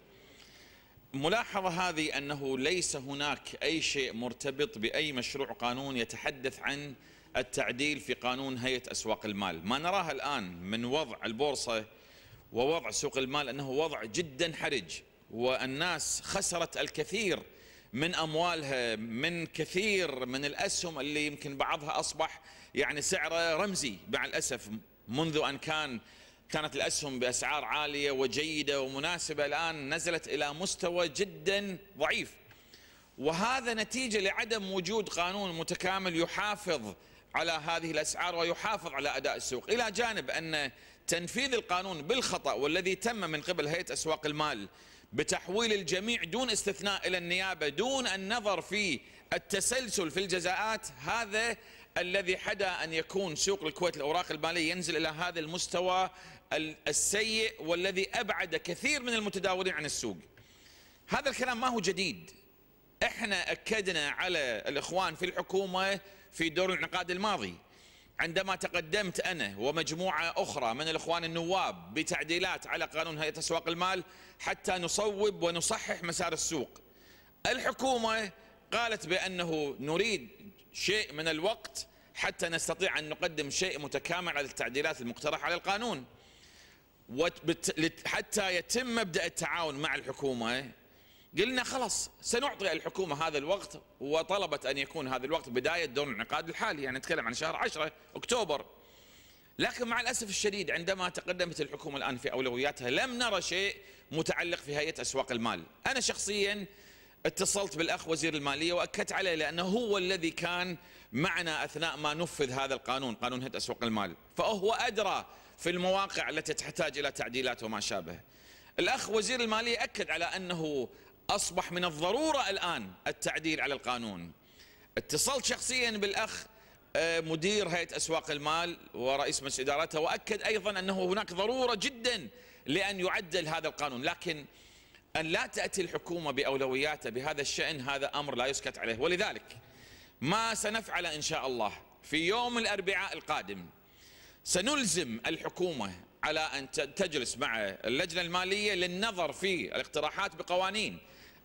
ملاحظة هذه أنه ليس هناك أي شيء مرتبط بأي مشروع قانون يتحدث عن التعديل في قانون هيئة أسواق المال ما نراه الآن من وضع البورصة ووضع سوق المال أنه وضع جدا حرج والناس خسرت الكثير من أموالها من كثير من الأسهم اللي يمكن بعضها أصبح يعني سعره رمزي مع الأسف منذ أن كان كانت الأسهم بأسعار عالية وجيدة ومناسبة الآن نزلت إلى مستوى جدا ضعيف وهذا نتيجة لعدم وجود قانون متكامل يحافظ على هذه الأسعار ويحافظ على أداء السوق إلى جانب أن تنفيذ القانون بالخطأ والذي تم من قبل هيئة أسواق المال بتحويل الجميع دون استثناء إلى النيابة دون النظر في التسلسل في الجزاءات هذا الذي حدا أن يكون سوق الكويت الأوراق المالية ينزل إلى هذا المستوى السيء والذي أبعد كثير من المتداولين عن السوق هذا الكلام ما هو جديد احنا أكدنا على الإخوان في الحكومة في دور الانعقاد الماضي عندما تقدمت أنا ومجموعة أخرى من الإخوان النواب بتعديلات على قانون هيئة أسواق المال حتى نصوب ونصحح مسار السوق الحكومة قالت بأنه نريد شيء من الوقت حتى نستطيع أن نقدم شيء متكامل على التعديلات المقترحة على القانون حتى يتم مبدا التعاون مع الحكومه قلنا خلاص سنعطي الحكومه هذا الوقت وطلبت ان يكون هذا الوقت بدايه دور الانعقاد الحالي يعني نتكلم عن شهر 10 اكتوبر لكن مع الاسف الشديد عندما تقدمت الحكومه الان في اولوياتها لم نرى شيء متعلق في هيئه اسواق المال انا شخصيا اتصلت بالاخ وزير الماليه واكدت عليه لانه هو الذي كان معنا اثناء ما نفذ هذا القانون قانون هيئه اسواق المال فهو ادرى في المواقع التي تحتاج إلى تعديلات وما شابه الأخ وزير المالية أكد على أنه أصبح من الضرورة الآن التعديل على القانون اتصلت شخصيا بالأخ آه، مدير هيئة أسواق المال ورئيس مجلس إدارتها وأكد أيضا أنه هناك ضرورة جدا لأن يعدل هذا القانون لكن أن لا تأتي الحكومة بأولوياتها بهذا الشأن هذا أمر لا يسكت عليه ولذلك ما سنفعل إن شاء الله في يوم الأربعاء القادم سنلزم الحكومة على أن تجلس مع اللجنة المالية للنظر في الاقتراحات بقوانين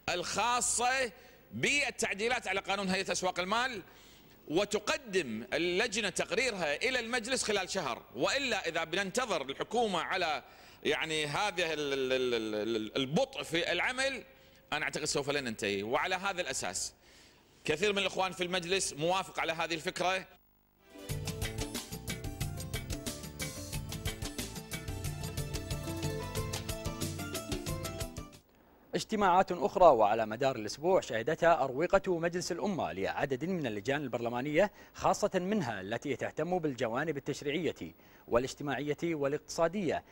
الخاصة بالتعديلات على قانون هيئة أسواق المال وتقدم اللجنة تقريرها إلى المجلس خلال شهر وإلا إذا بننتظر الحكومة على يعني هذا البطء في العمل أنا أعتقد سوف لن ننتهي وعلى هذا الأساس كثير من الإخوان في المجلس موافق على هذه الفكرة اجتماعات أخرى وعلى مدار الأسبوع شهدتها أروقة مجلس الأمة لعدد من اللجان البرلمانية خاصة منها التي تهتم بالجوانب التشريعية والاجتماعية والاقتصادية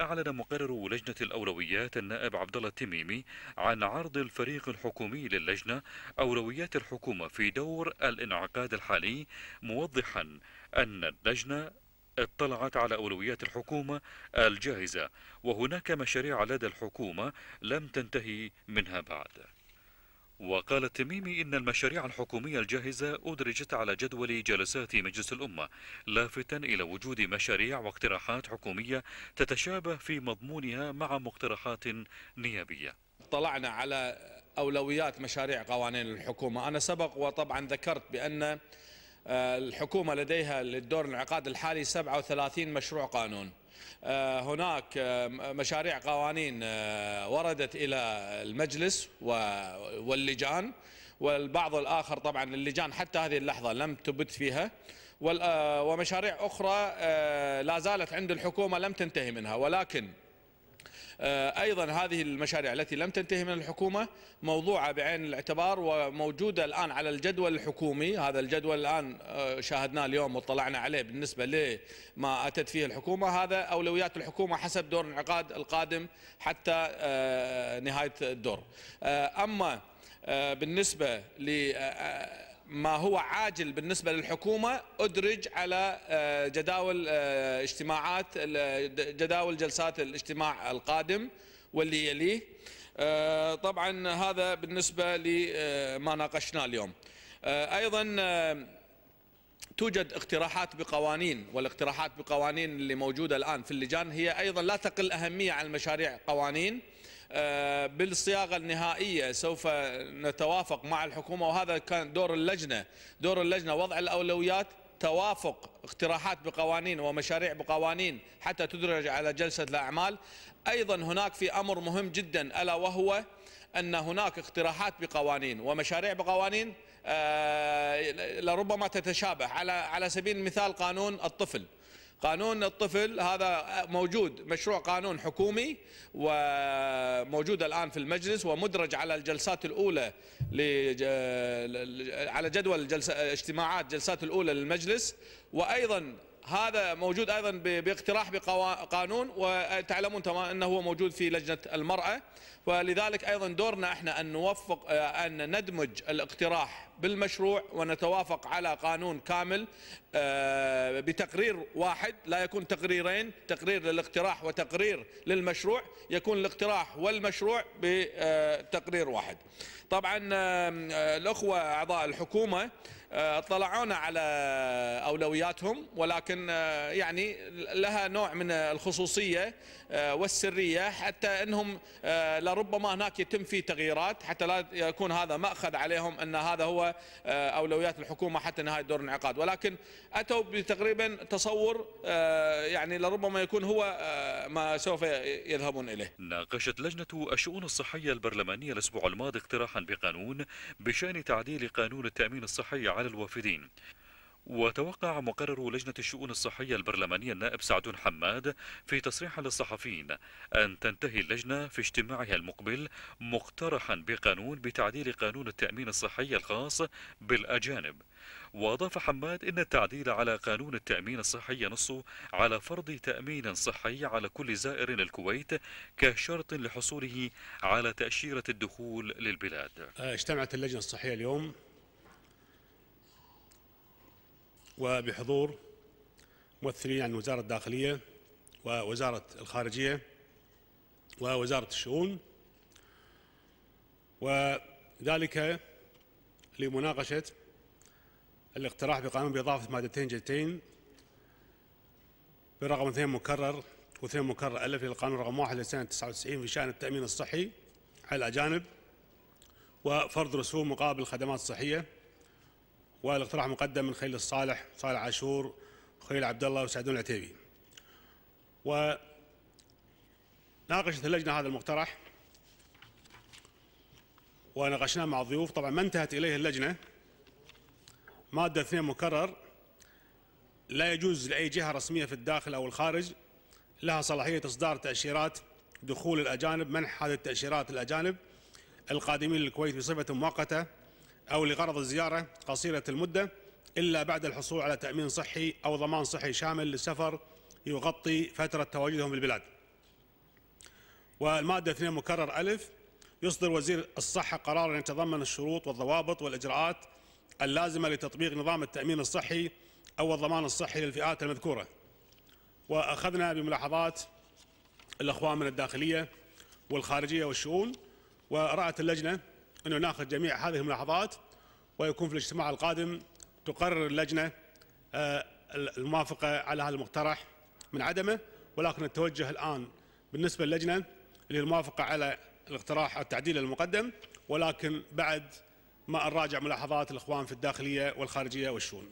أعلن مقرر لجنة الأولويات النائب عبد الله التميمي عن عرض الفريق الحكومي للجنة أولويات الحكومة في دور الانعقاد الحالي موضحا أن اللجنة اطلعت على أولويات الحكومة الجاهزة وهناك مشاريع لدى الحكومة لم تنتهي منها بعد وقال التميمي إن المشاريع الحكومية الجاهزة أدرجت على جدول جلسات مجلس الأمة لافتا إلى وجود مشاريع واقتراحات حكومية تتشابه في مضمونها مع مقترحات نيابية اطلعنا على أولويات مشاريع قوانين الحكومة أنا سبق وطبعا ذكرت بأن آه، الحكومة لديها للدور الانعقاد الحالي 37 مشروع قانون آه، هناك آه، مشاريع قوانين وردت إلى المجلس واللجان والبعض الآخر طبعا اللجان حتى هذه اللحظة لم تبت فيها ومشاريع أخرى لا زالت عند الحكومة لم تنتهي منها ولكن آه، أيضا هذه المشاريع التي لم تنتهي من الحكومة موضوعة بعين الاعتبار وموجودة الآن على الجدول الحكومي هذا الجدول الآن آه، شاهدناه اليوم وطلعنا عليه بالنسبة لما أتت فيه الحكومة هذا أولويات الحكومة حسب دور الانعقاد القادم حتى آه، نهاية الدور أما بالنسبة ل ما هو عاجل بالنسبة للحكومة أدرج على آه، جداول آه، اجتماعات جداول جلسات الاجتماع القادم واللي يليه آه، طبعا هذا بالنسبة لما ناقشناه اليوم أيضا توجد اقتراحات بقوانين والاقتراحات بقوانين اللي موجودة الآن في اللجان هي أيضا لا تقل أهمية عن مشاريع قوانين آه، بالصياغه النهائيه سوف نتوافق مع الحكومه وهذا كان دور اللجنه، دور اللجنه وضع الاولويات توافق اقتراحات بقوانين ومشاريع بقوانين حتى تدرج على جلسه الاعمال، ايضا هناك في امر مهم جدا الا وهو ان هناك اقتراحات بقوانين ومشاريع بقوانين آه، لربما تتشابه على على سبيل المثال قانون الطفل قانون الطفل هذا موجود مشروع قانون حكومي وموجود الآن في المجلس ومدرج على الجلسات الأولى على جدول اجتماعات جلسات الأولى للمجلس وأيضا هذا موجود ايضا باقتراح بقانون وتعلمون تماما انه هو موجود في لجنه المراه ولذلك ايضا دورنا احنا ان نوفق آه، ان ندمج الاقتراح بالمشروع ونتوافق على قانون كامل آه، بتقرير واحد لا يكون تقريرين تقرير للاقتراح وتقرير للمشروع يكون الاقتراح والمشروع بتقرير واحد طبعا آه، الاخوه اعضاء الحكومه آه، طلعونا على اولوياتهم ولكن آه، يعني لها نوع من الخصوصيه آه، والسرية حتى أنهم آه، لربما هناك يتم فيه تغييرات حتى لا يكون هذا مأخذ عليهم أن هذا هو آه، أولويات الحكومة حتى نهاية دور الانعقاد ولكن أتوا بتقريبا تصور يعني لربما يكون هو ما سوف يذهبون إليه ناقشت لجنة الشؤون الصحية البرلمانية الأسبوع الماضي اقتراحا بقانون بشأن تعديل قانون التأمين الصحي على الوافدين وتوقع مقرر لجنة الشؤون الصحية البرلمانية النائب سعدون حماد في تصريح للصحفيين أن تنتهي اللجنة في اجتماعها المقبل مقترحا بقانون بتعديل قانون التأمين الصحي الخاص بالأجانب وأضاف حماد إن التعديل على قانون التأمين الصحي ينص على فرض تأمين صحي على كل زائر للكويت كشرط لحصوله على تأشيرة الدخول للبلاد آه، اجتمعت اللجنة الصحية اليوم وبحضور ممثلين عن وزارة الداخلية ووزارة الخارجية ووزارة الشؤون وذلك لمناقشة الاقتراح بقانون بإضافة مادتين جديدتين برقم 2 مكرر و2 مكرر ألف للقانون رقم 1 لسنة 99 في شأن التأمين الصحي على الأجانب وفرض رسوم مقابل الخدمات الصحية والاقتراح مقدم من خليل الصالح صالح عاشور خليل عبد الله وسعدون العتيبي وناقشت اللجنة هذا المقترح وناقشناه مع الضيوف طبعا ما انتهت إليه اللجنة مادة اثنين مكرر لا يجوز لأي جهة رسمية في الداخل أو الخارج لها صلاحية إصدار تأشيرات دخول الأجانب منح هذه التأشيرات الأجانب القادمين للكويت بصفة مؤقتة أو لغرض الزيارة قصيرة المدة إلا بعد الحصول على تأمين صحي أو ضمان صحي شامل للسفر يغطي فترة تواجدهم في البلاد والمادة 2 مكرر ألف يصدر وزير الصحة قرارا يتضمن الشروط والضوابط والإجراءات اللازمة لتطبيق نظام التأمين الصحي أو الضمان الصحي للفئات المذكورة وأخذنا بملاحظات الأخوان من الداخلية والخارجية والشؤون ورأت اللجنة أنه ناخذ جميع هذه الملاحظات ويكون في الاجتماع القادم تقرر اللجنة آه، الموافقة على هذا المقترح من عدمه ولكن التوجه الآن بالنسبة للجنة للموافقة على الاقتراح التعديل المقدم ولكن بعد ما نراجع ملاحظات الإخوان في الداخلية والخارجية والشؤون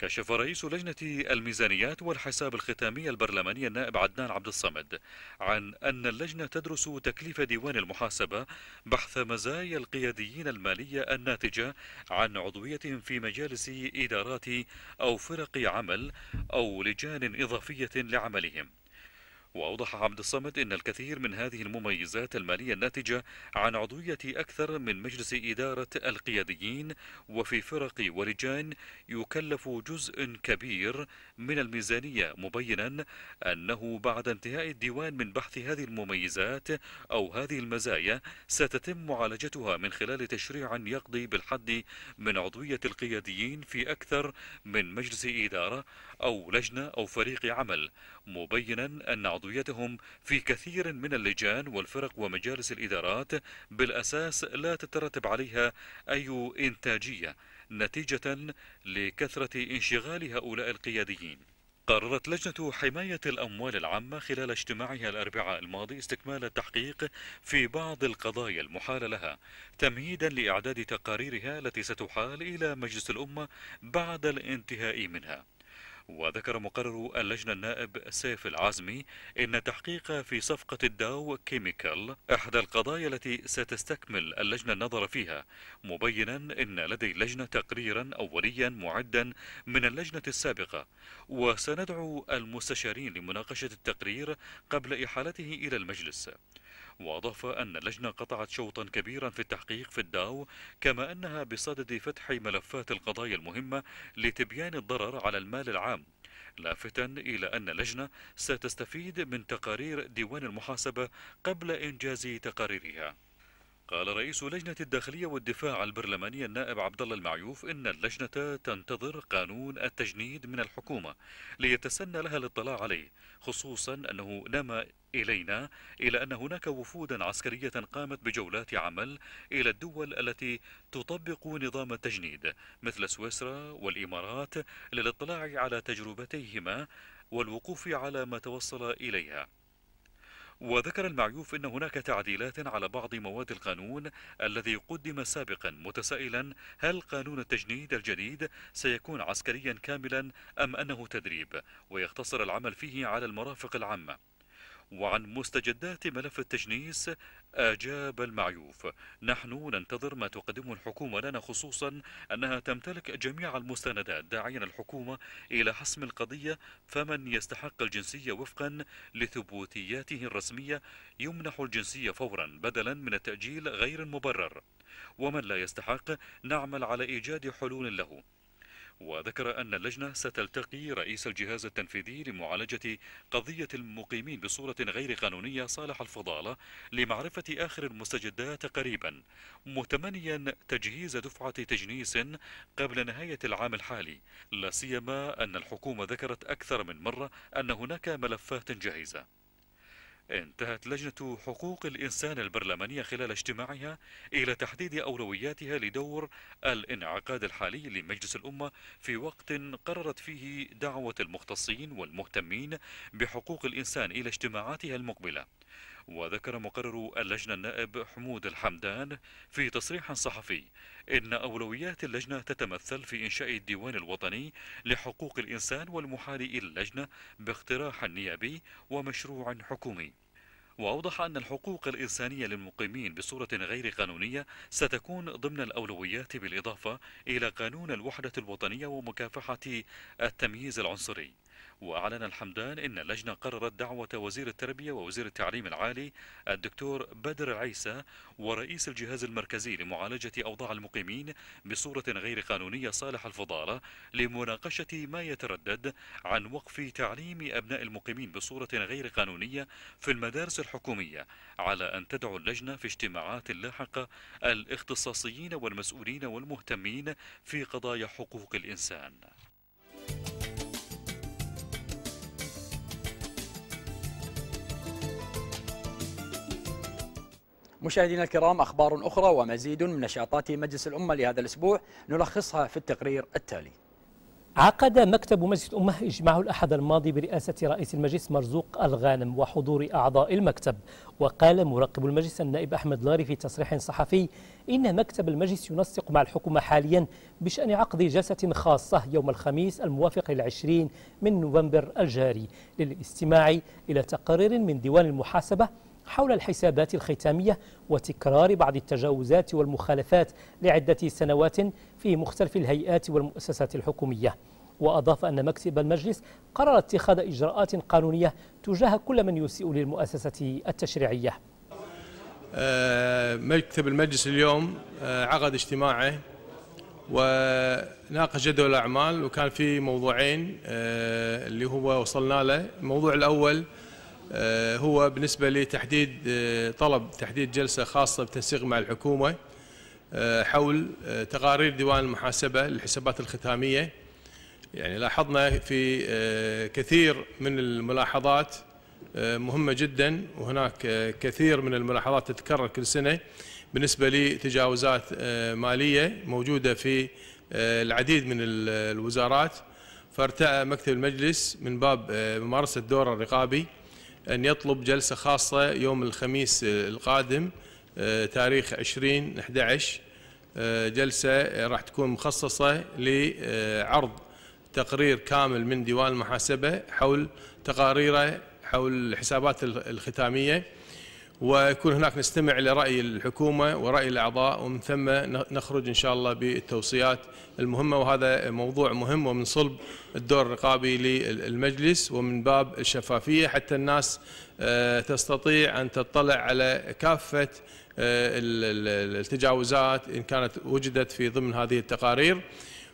كشف رئيس لجنة الميزانيات والحساب الختامية البرلمانية النائب عدنان عبد الصمد عن أن اللجنة تدرس تكليف ديوان المحاسبة بحث مزايا القياديين المالية الناتجة عن عضويتهم في مجالس إدارات أو فرق عمل أو لجان إضافية لعملهم وأوضح عبد الصمد أن الكثير من هذه المميزات المالية الناتجة عن عضوية أكثر من مجلس إدارة القياديين وفي فرق ولجان يكلف جزء كبير من الميزانية مبينا أنه بعد انتهاء الديوان من بحث هذه المميزات أو هذه المزايا ستتم معالجتها من خلال تشريع يقضي بالحد من عضوية القياديين في أكثر من مجلس إدارة أو لجنة أو فريق عمل مبينا أن عضويتهم في كثير من اللجان والفرق ومجالس الإدارات بالأساس لا تترتب عليها أي إنتاجية نتيجة لكثرة انشغال هؤلاء القياديين قررت لجنة حماية الأموال العامة خلال اجتماعها الأربعاء الماضي استكمال التحقيق في بعض القضايا المحالة لها تمهيدا لإعداد تقاريرها التي ستحال إلى مجلس الأمة بعد الانتهاء منها وذكر مقرر اللجنة النائب سيف العزمي إن التحقيق في صفقة الداو كيميكال إحدى القضايا التي ستستكمل اللجنة النظر فيها مبينا إن لدي اللجنة تقريرا أوليا معدا من اللجنة السابقة وسندعو المستشارين لمناقشة التقرير قبل إحالته إلى المجلس وأضاف أن اللجنة قطعت شوطا كبيرا في التحقيق في الداو كما أنها بصدد فتح ملفات القضايا المهمة لتبيان الضرر على المال العام لافتا إلى أن اللجنة ستستفيد من تقارير ديوان المحاسبة قبل إنجاز تقاريرها قال رئيس لجنة الداخلية والدفاع البرلمانية النائب عبد الله المعيوف إن اللجنة تنتظر قانون التجنيد من الحكومة ليتسنى لها الاطلاع عليه خصوصا أنه نما إلينا إلى أن هناك وفودا عسكرية قامت بجولات عمل إلى الدول التي تطبق نظام التجنيد مثل سويسرا والإمارات للاطلاع على تجربتيهما والوقوف على ما توصل إليها وذكر المعيوف أن هناك تعديلات على بعض مواد القانون الذي قدم سابقا متسائلا هل قانون التجنيد الجديد سيكون عسكريا كاملا أم أنه تدريب ويقتصر العمل فيه على المرافق العامة وعن مستجدات ملف التجنيس أجاب المعيوف نحن ننتظر ما تقدمه الحكومة لنا خصوصا أنها تمتلك جميع المستندات داعيا الحكومة إلى حسم القضية فمن يستحق الجنسية وفقا لثبوتياته الرسمية يمنح الجنسية فورا بدلا من التأجيل غير المبرر ومن لا يستحق نعمل على إيجاد حلول له وذكر أن اللجنة ستلتقي رئيس الجهاز التنفيذي لمعالجة قضية المقيمين بصورة غير قانونية صالح الفضالة لمعرفة آخر المستجدات قريبا متمنيا تجهيز دفعة تجنيس قبل نهاية العام الحالي لا سيما أن الحكومة ذكرت أكثر من مرة أن هناك ملفات جاهزة انتهت لجنة حقوق الإنسان البرلمانية خلال اجتماعها إلى تحديد أولوياتها لدور الانعقاد الحالي لمجلس الأمة في وقت قررت فيه دعوة المختصين والمهتمين بحقوق الإنسان إلى اجتماعاتها المقبلة وذكر مقرر اللجنة النائب حمود الحمدان في تصريح صحفي إن أولويات اللجنة تتمثل في إنشاء الديوان الوطني لحقوق الإنسان والمحال اللجنة باقتراح نيابي ومشروع حكومي وأوضح أن الحقوق الإنسانية للمقيمين بصورة غير قانونية ستكون ضمن الأولويات بالإضافة إلى قانون الوحدة الوطنية ومكافحة التمييز العنصري وأعلن الحمدان إن اللجنة قررت دعوة وزير التربية ووزير التعليم العالي الدكتور بدر عيسى ورئيس الجهاز المركزي لمعالجة أوضاع المقيمين بصورة غير قانونية صالح الفضالة لمناقشة ما يتردد عن وقف تعليم أبناء المقيمين بصورة غير قانونية في المدارس الحكومية على أن تدعو اللجنة في اجتماعات لاحقة الاختصاصيين والمسؤولين والمهتمين في قضايا حقوق الإنسان مشاهدينا الكرام أخبار أخرى ومزيد من نشاطات مجلس الأمة لهذا الأسبوع نلخصها في التقرير التالي عقد مكتب مسجد الأمة إجماع الأحد الماضي برئاسة رئيس المجلس مرزوق الغانم وحضور أعضاء المكتب وقال مراقب المجلس النائب أحمد لاري في تصريح صحفي إن مكتب المجلس ينسق مع الحكومة حاليا بشأن عقد جلسة خاصة يوم الخميس الموافق العشرين من نوفمبر الجاري للاستماع إلى تقرير من ديوان المحاسبة حول الحسابات الختامية وتكرار بعض التجاوزات والمخالفات لعدة سنوات في مختلف الهيئات والمؤسسات الحكومية وأضاف أن مكتب المجلس قرر اتخاذ إجراءات قانونية تجاه كل من يسيء للمؤسسة التشريعية آه، مكتب المجلس اليوم آه، عقد اجتماعه وناقش جدول الأعمال وكان في موضوعين آه، اللي هو وصلنا له الموضوع الأول آه، هو بالنسبة لتحديد آه، طلب تحديد جلسة خاصة بالتنسيق مع الحكومة آه، حول تقارير ديوان المحاسبة للحسابات الختامية يعني لاحظنا في كثير من الملاحظات مهمة جدا وهناك كثير من الملاحظات تتكرر كل سنة بالنسبة لتجاوزات مالية موجودة في العديد من الوزارات فارتأى مكتب المجلس من باب ممارسة دوره الرقابي أن يطلب جلسة خاصة يوم الخميس القادم آه، تاريخ 20 11 آه، جلسة راح تكون مخصصة لعرض تقرير كامل من ديوان المحاسبة حول تقاريره حول الحسابات الختامية ويكون هناك نستمع الى راي الحكومة ورأي الأعضاء ومن ثم نخرج إن شاء الله بالتوصيات المهمة وهذا موضوع مهم ومن صلب الدور الرقابي للمجلس ومن باب الشفافية حتى الناس آه، تستطيع أن تطلع على كافة آه، التجاوزات إن كانت وجدت في ضمن هذه التقارير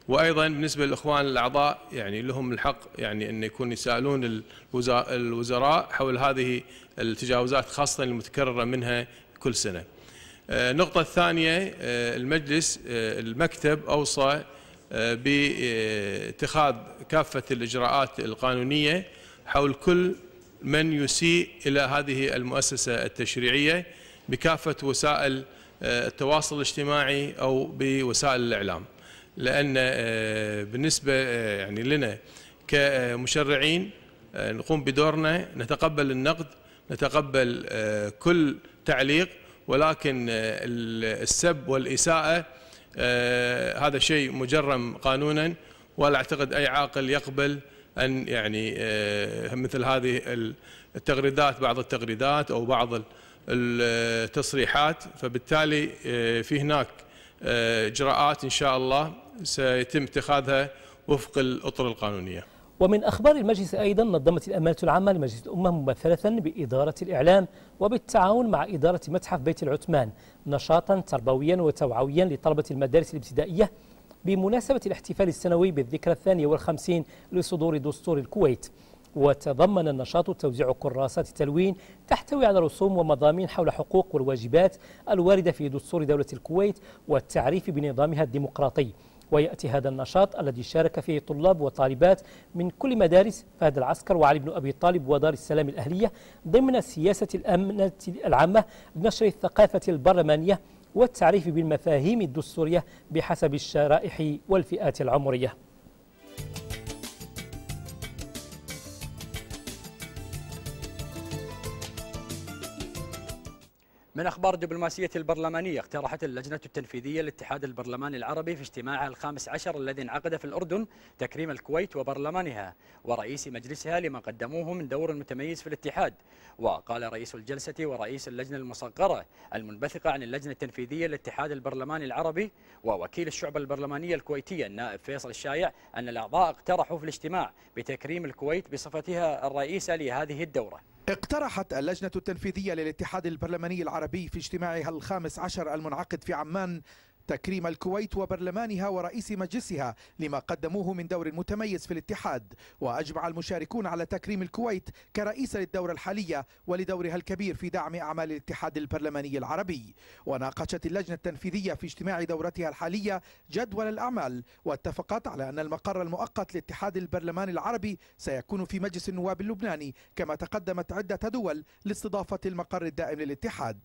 وايضا بالنسبه للاخوان الاعضاء يعني لهم الحق يعني ان يكون يسالون الوزراء حول هذه التجاوزات خاصه المتكرره منها كل سنه. آه، النقطه الثانيه آه، المجلس آه، المكتب اوصى باتخاذ كافه الاجراءات القانونيه حول كل من يسيء الى هذه المؤسسه التشريعيه بكافه وسائل التواصل الاجتماعي او بوسائل الاعلام. لأن آه، بالنسبة آه، يعني لنا كمشرعين آه، نقوم بدورنا نتقبل النقد نتقبل كل تعليق ولكن السب والإساءة هذا شيء مجرم قانونا ولا أعتقد أي عاقل يقبل أن يعني مثل هذه التغريدات بعض التغريدات أو بعض التصريحات فبالتالي في هناك إجراءات إن شاء الله سيتم اتخاذها وفق الأطر القانونية ومن أخبار المجلس أيضا نظمت الأمانة العامة لمجلس الأمة ممثلة بإدارة الإعلام وبالتعاون مع إدارة متحف بيت العثمان نشاطا تربويا وتوعويا لطلبة المدارس الابتدائية بمناسبة الاحتفال السنوي بالذكرى الثانية والخمسين لصدور دستور الكويت وتضمن النشاط توزيع كراسات تلوين تحتوي على رسوم ومضامين حول حقوق والواجبات الواردة في دستور دولة الكويت والتعريف بنظامها الديمقراطي ويأتي هذا النشاط الذي شارك فيه طلاب وطالبات من كل مدارس فهد العسكر وعلي بن أبي طالب ودار السلام الأهلية ضمن سياسة الأمنة العامة لنشر الثقافة البرلمانية والتعريف بالمفاهيم الدستورية بحسب الشرائح والفئات العمرية من أخبار الدبلوماسية البرلمانية اقترحت اللجنة التنفيذية للاتحاد البرلماني العربي في اجتماعها الخامس عشر الذي انعقد في الأردن تكريم الكويت وبرلمانها ورئيس مجلسها لما قدموه من دور متميز في الاتحاد وقال رئيس الجلسة ورئيس اللجنة المصغرة المنبثقة عن اللجنة التنفيذية للاتحاد البرلماني العربي ووكيل الشعب البرلمانية الكويتية النائب فيصل الشايع أن الأعضاء اقترحوا في الاجتماع بتكريم الكويت بصفتها الرئيسة لهذه الدورة اقترحت اللجنة التنفيذية للاتحاد البرلماني العربي في اجتماعها الخامس عشر المنعقد في عمان تكريم الكويت وبرلمانها ورئيس مجلسها لما قدموه من دور متميز في الاتحاد وأجمع المشاركون على تكريم الكويت كرئيسة للدورة الحالية ولدورها الكبير في دعم أعمال الاتحاد البرلماني العربي وناقشت اللجنة التنفيذية في اجتماع دورتها الحالية جدول الأعمال واتفقت على أن المقر المؤقت لاتحاد البرلمان العربي سيكون في مجلس النواب اللبناني كما تقدمت عدة دول لاستضافة المقر الدائم للاتحاد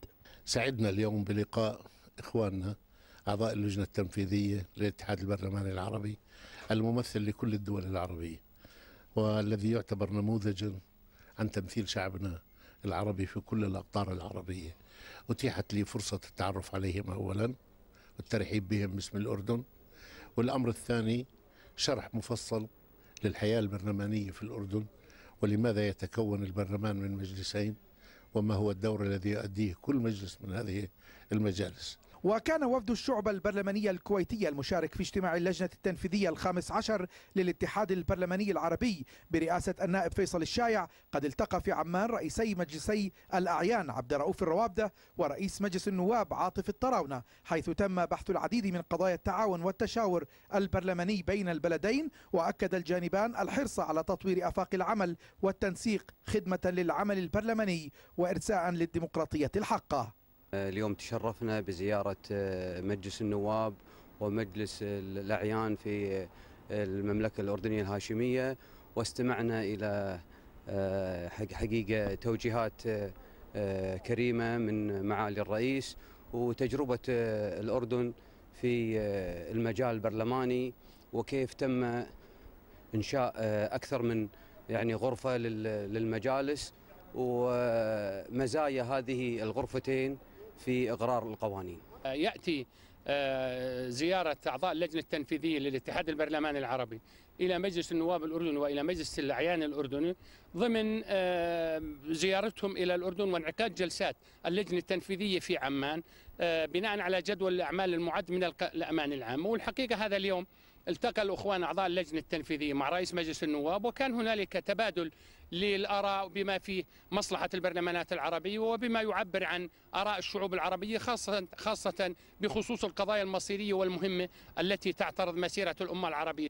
سعدنا اليوم بلقاء إخواننا أعضاء اللجنة التنفيذية للاتحاد البرلماني العربي الممثل لكل الدول العربية والذي يعتبر نموذجا عن تمثيل شعبنا العربي في كل الأقطار العربية أتيحت لي فرصة التعرف عليهم أولا والترحيب بهم باسم الأردن والأمر الثاني شرح مفصل للحياة البرلمانية في الأردن ولماذا يتكون البرلمان من مجلسين وما هو الدور الذي يؤديه كل مجلس من هذه المجالس وكان وفد الشعبة البرلمانية الكويتية المشارك في اجتماع اللجنة التنفيذية الخامس عشر للاتحاد البرلماني العربي برئاسة النائب فيصل الشايع قد التقى في عمان رئيسي مجلسي الأعيان عبد الرؤوف الروابدة ورئيس مجلس النواب عاطف الطراونة حيث تم بحث العديد من قضايا التعاون والتشاور البرلماني بين البلدين وأكد الجانبان الحرص على تطوير أفاق العمل والتنسيق خدمة للعمل البرلماني وإرساء للديمقراطية الحقة اليوم تشرفنا بزيارة آه، مجلس النواب ومجلس الأعيان في آه، المملكة الأردنية الهاشمية واستمعنا إلى آه، حقيقة توجيهات كريمة من معالي الرئيس وتجربة الأردن في المجال البرلماني وكيف تم إنشاء أكثر من يعني غرفة للمجالس ومزايا هذه الغرفتين في إغرار القوانين آه، يأتي آه، زيارة أعضاء اللجنة التنفيذية للاتحاد البرلماني العربي إلى مجلس النواب الأردني وإلى مجلس الأعيان الأردني ضمن آه، زيارتهم إلى الأردن وانعقاد جلسات اللجنة التنفيذية في عمان بناء على جدول الأعمال المعد من الأمان العام والحقيقة هذا اليوم التقى الاخوان اعضاء اللجنه التنفيذيه مع رئيس مجلس النواب وكان هنالك تبادل للآراء بما فيه مصلحة البرلمانات العربية وبما يعبر عن آراء الشعوب العربية خاصة, خاصة بخصوص القضايا المصيرية والمهمة التي تعترض مسيرة الأمة العربية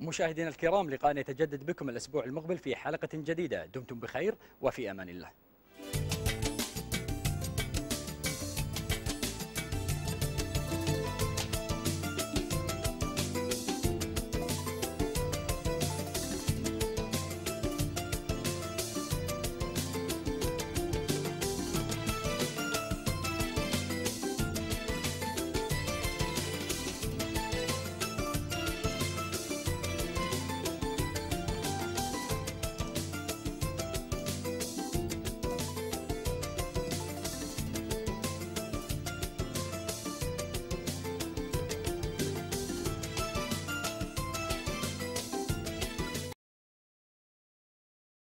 مشاهدينا الكرام لقاء يتجدد بكم الأسبوع المقبل في حلقة جديدة دمتم بخير وفي أمان الله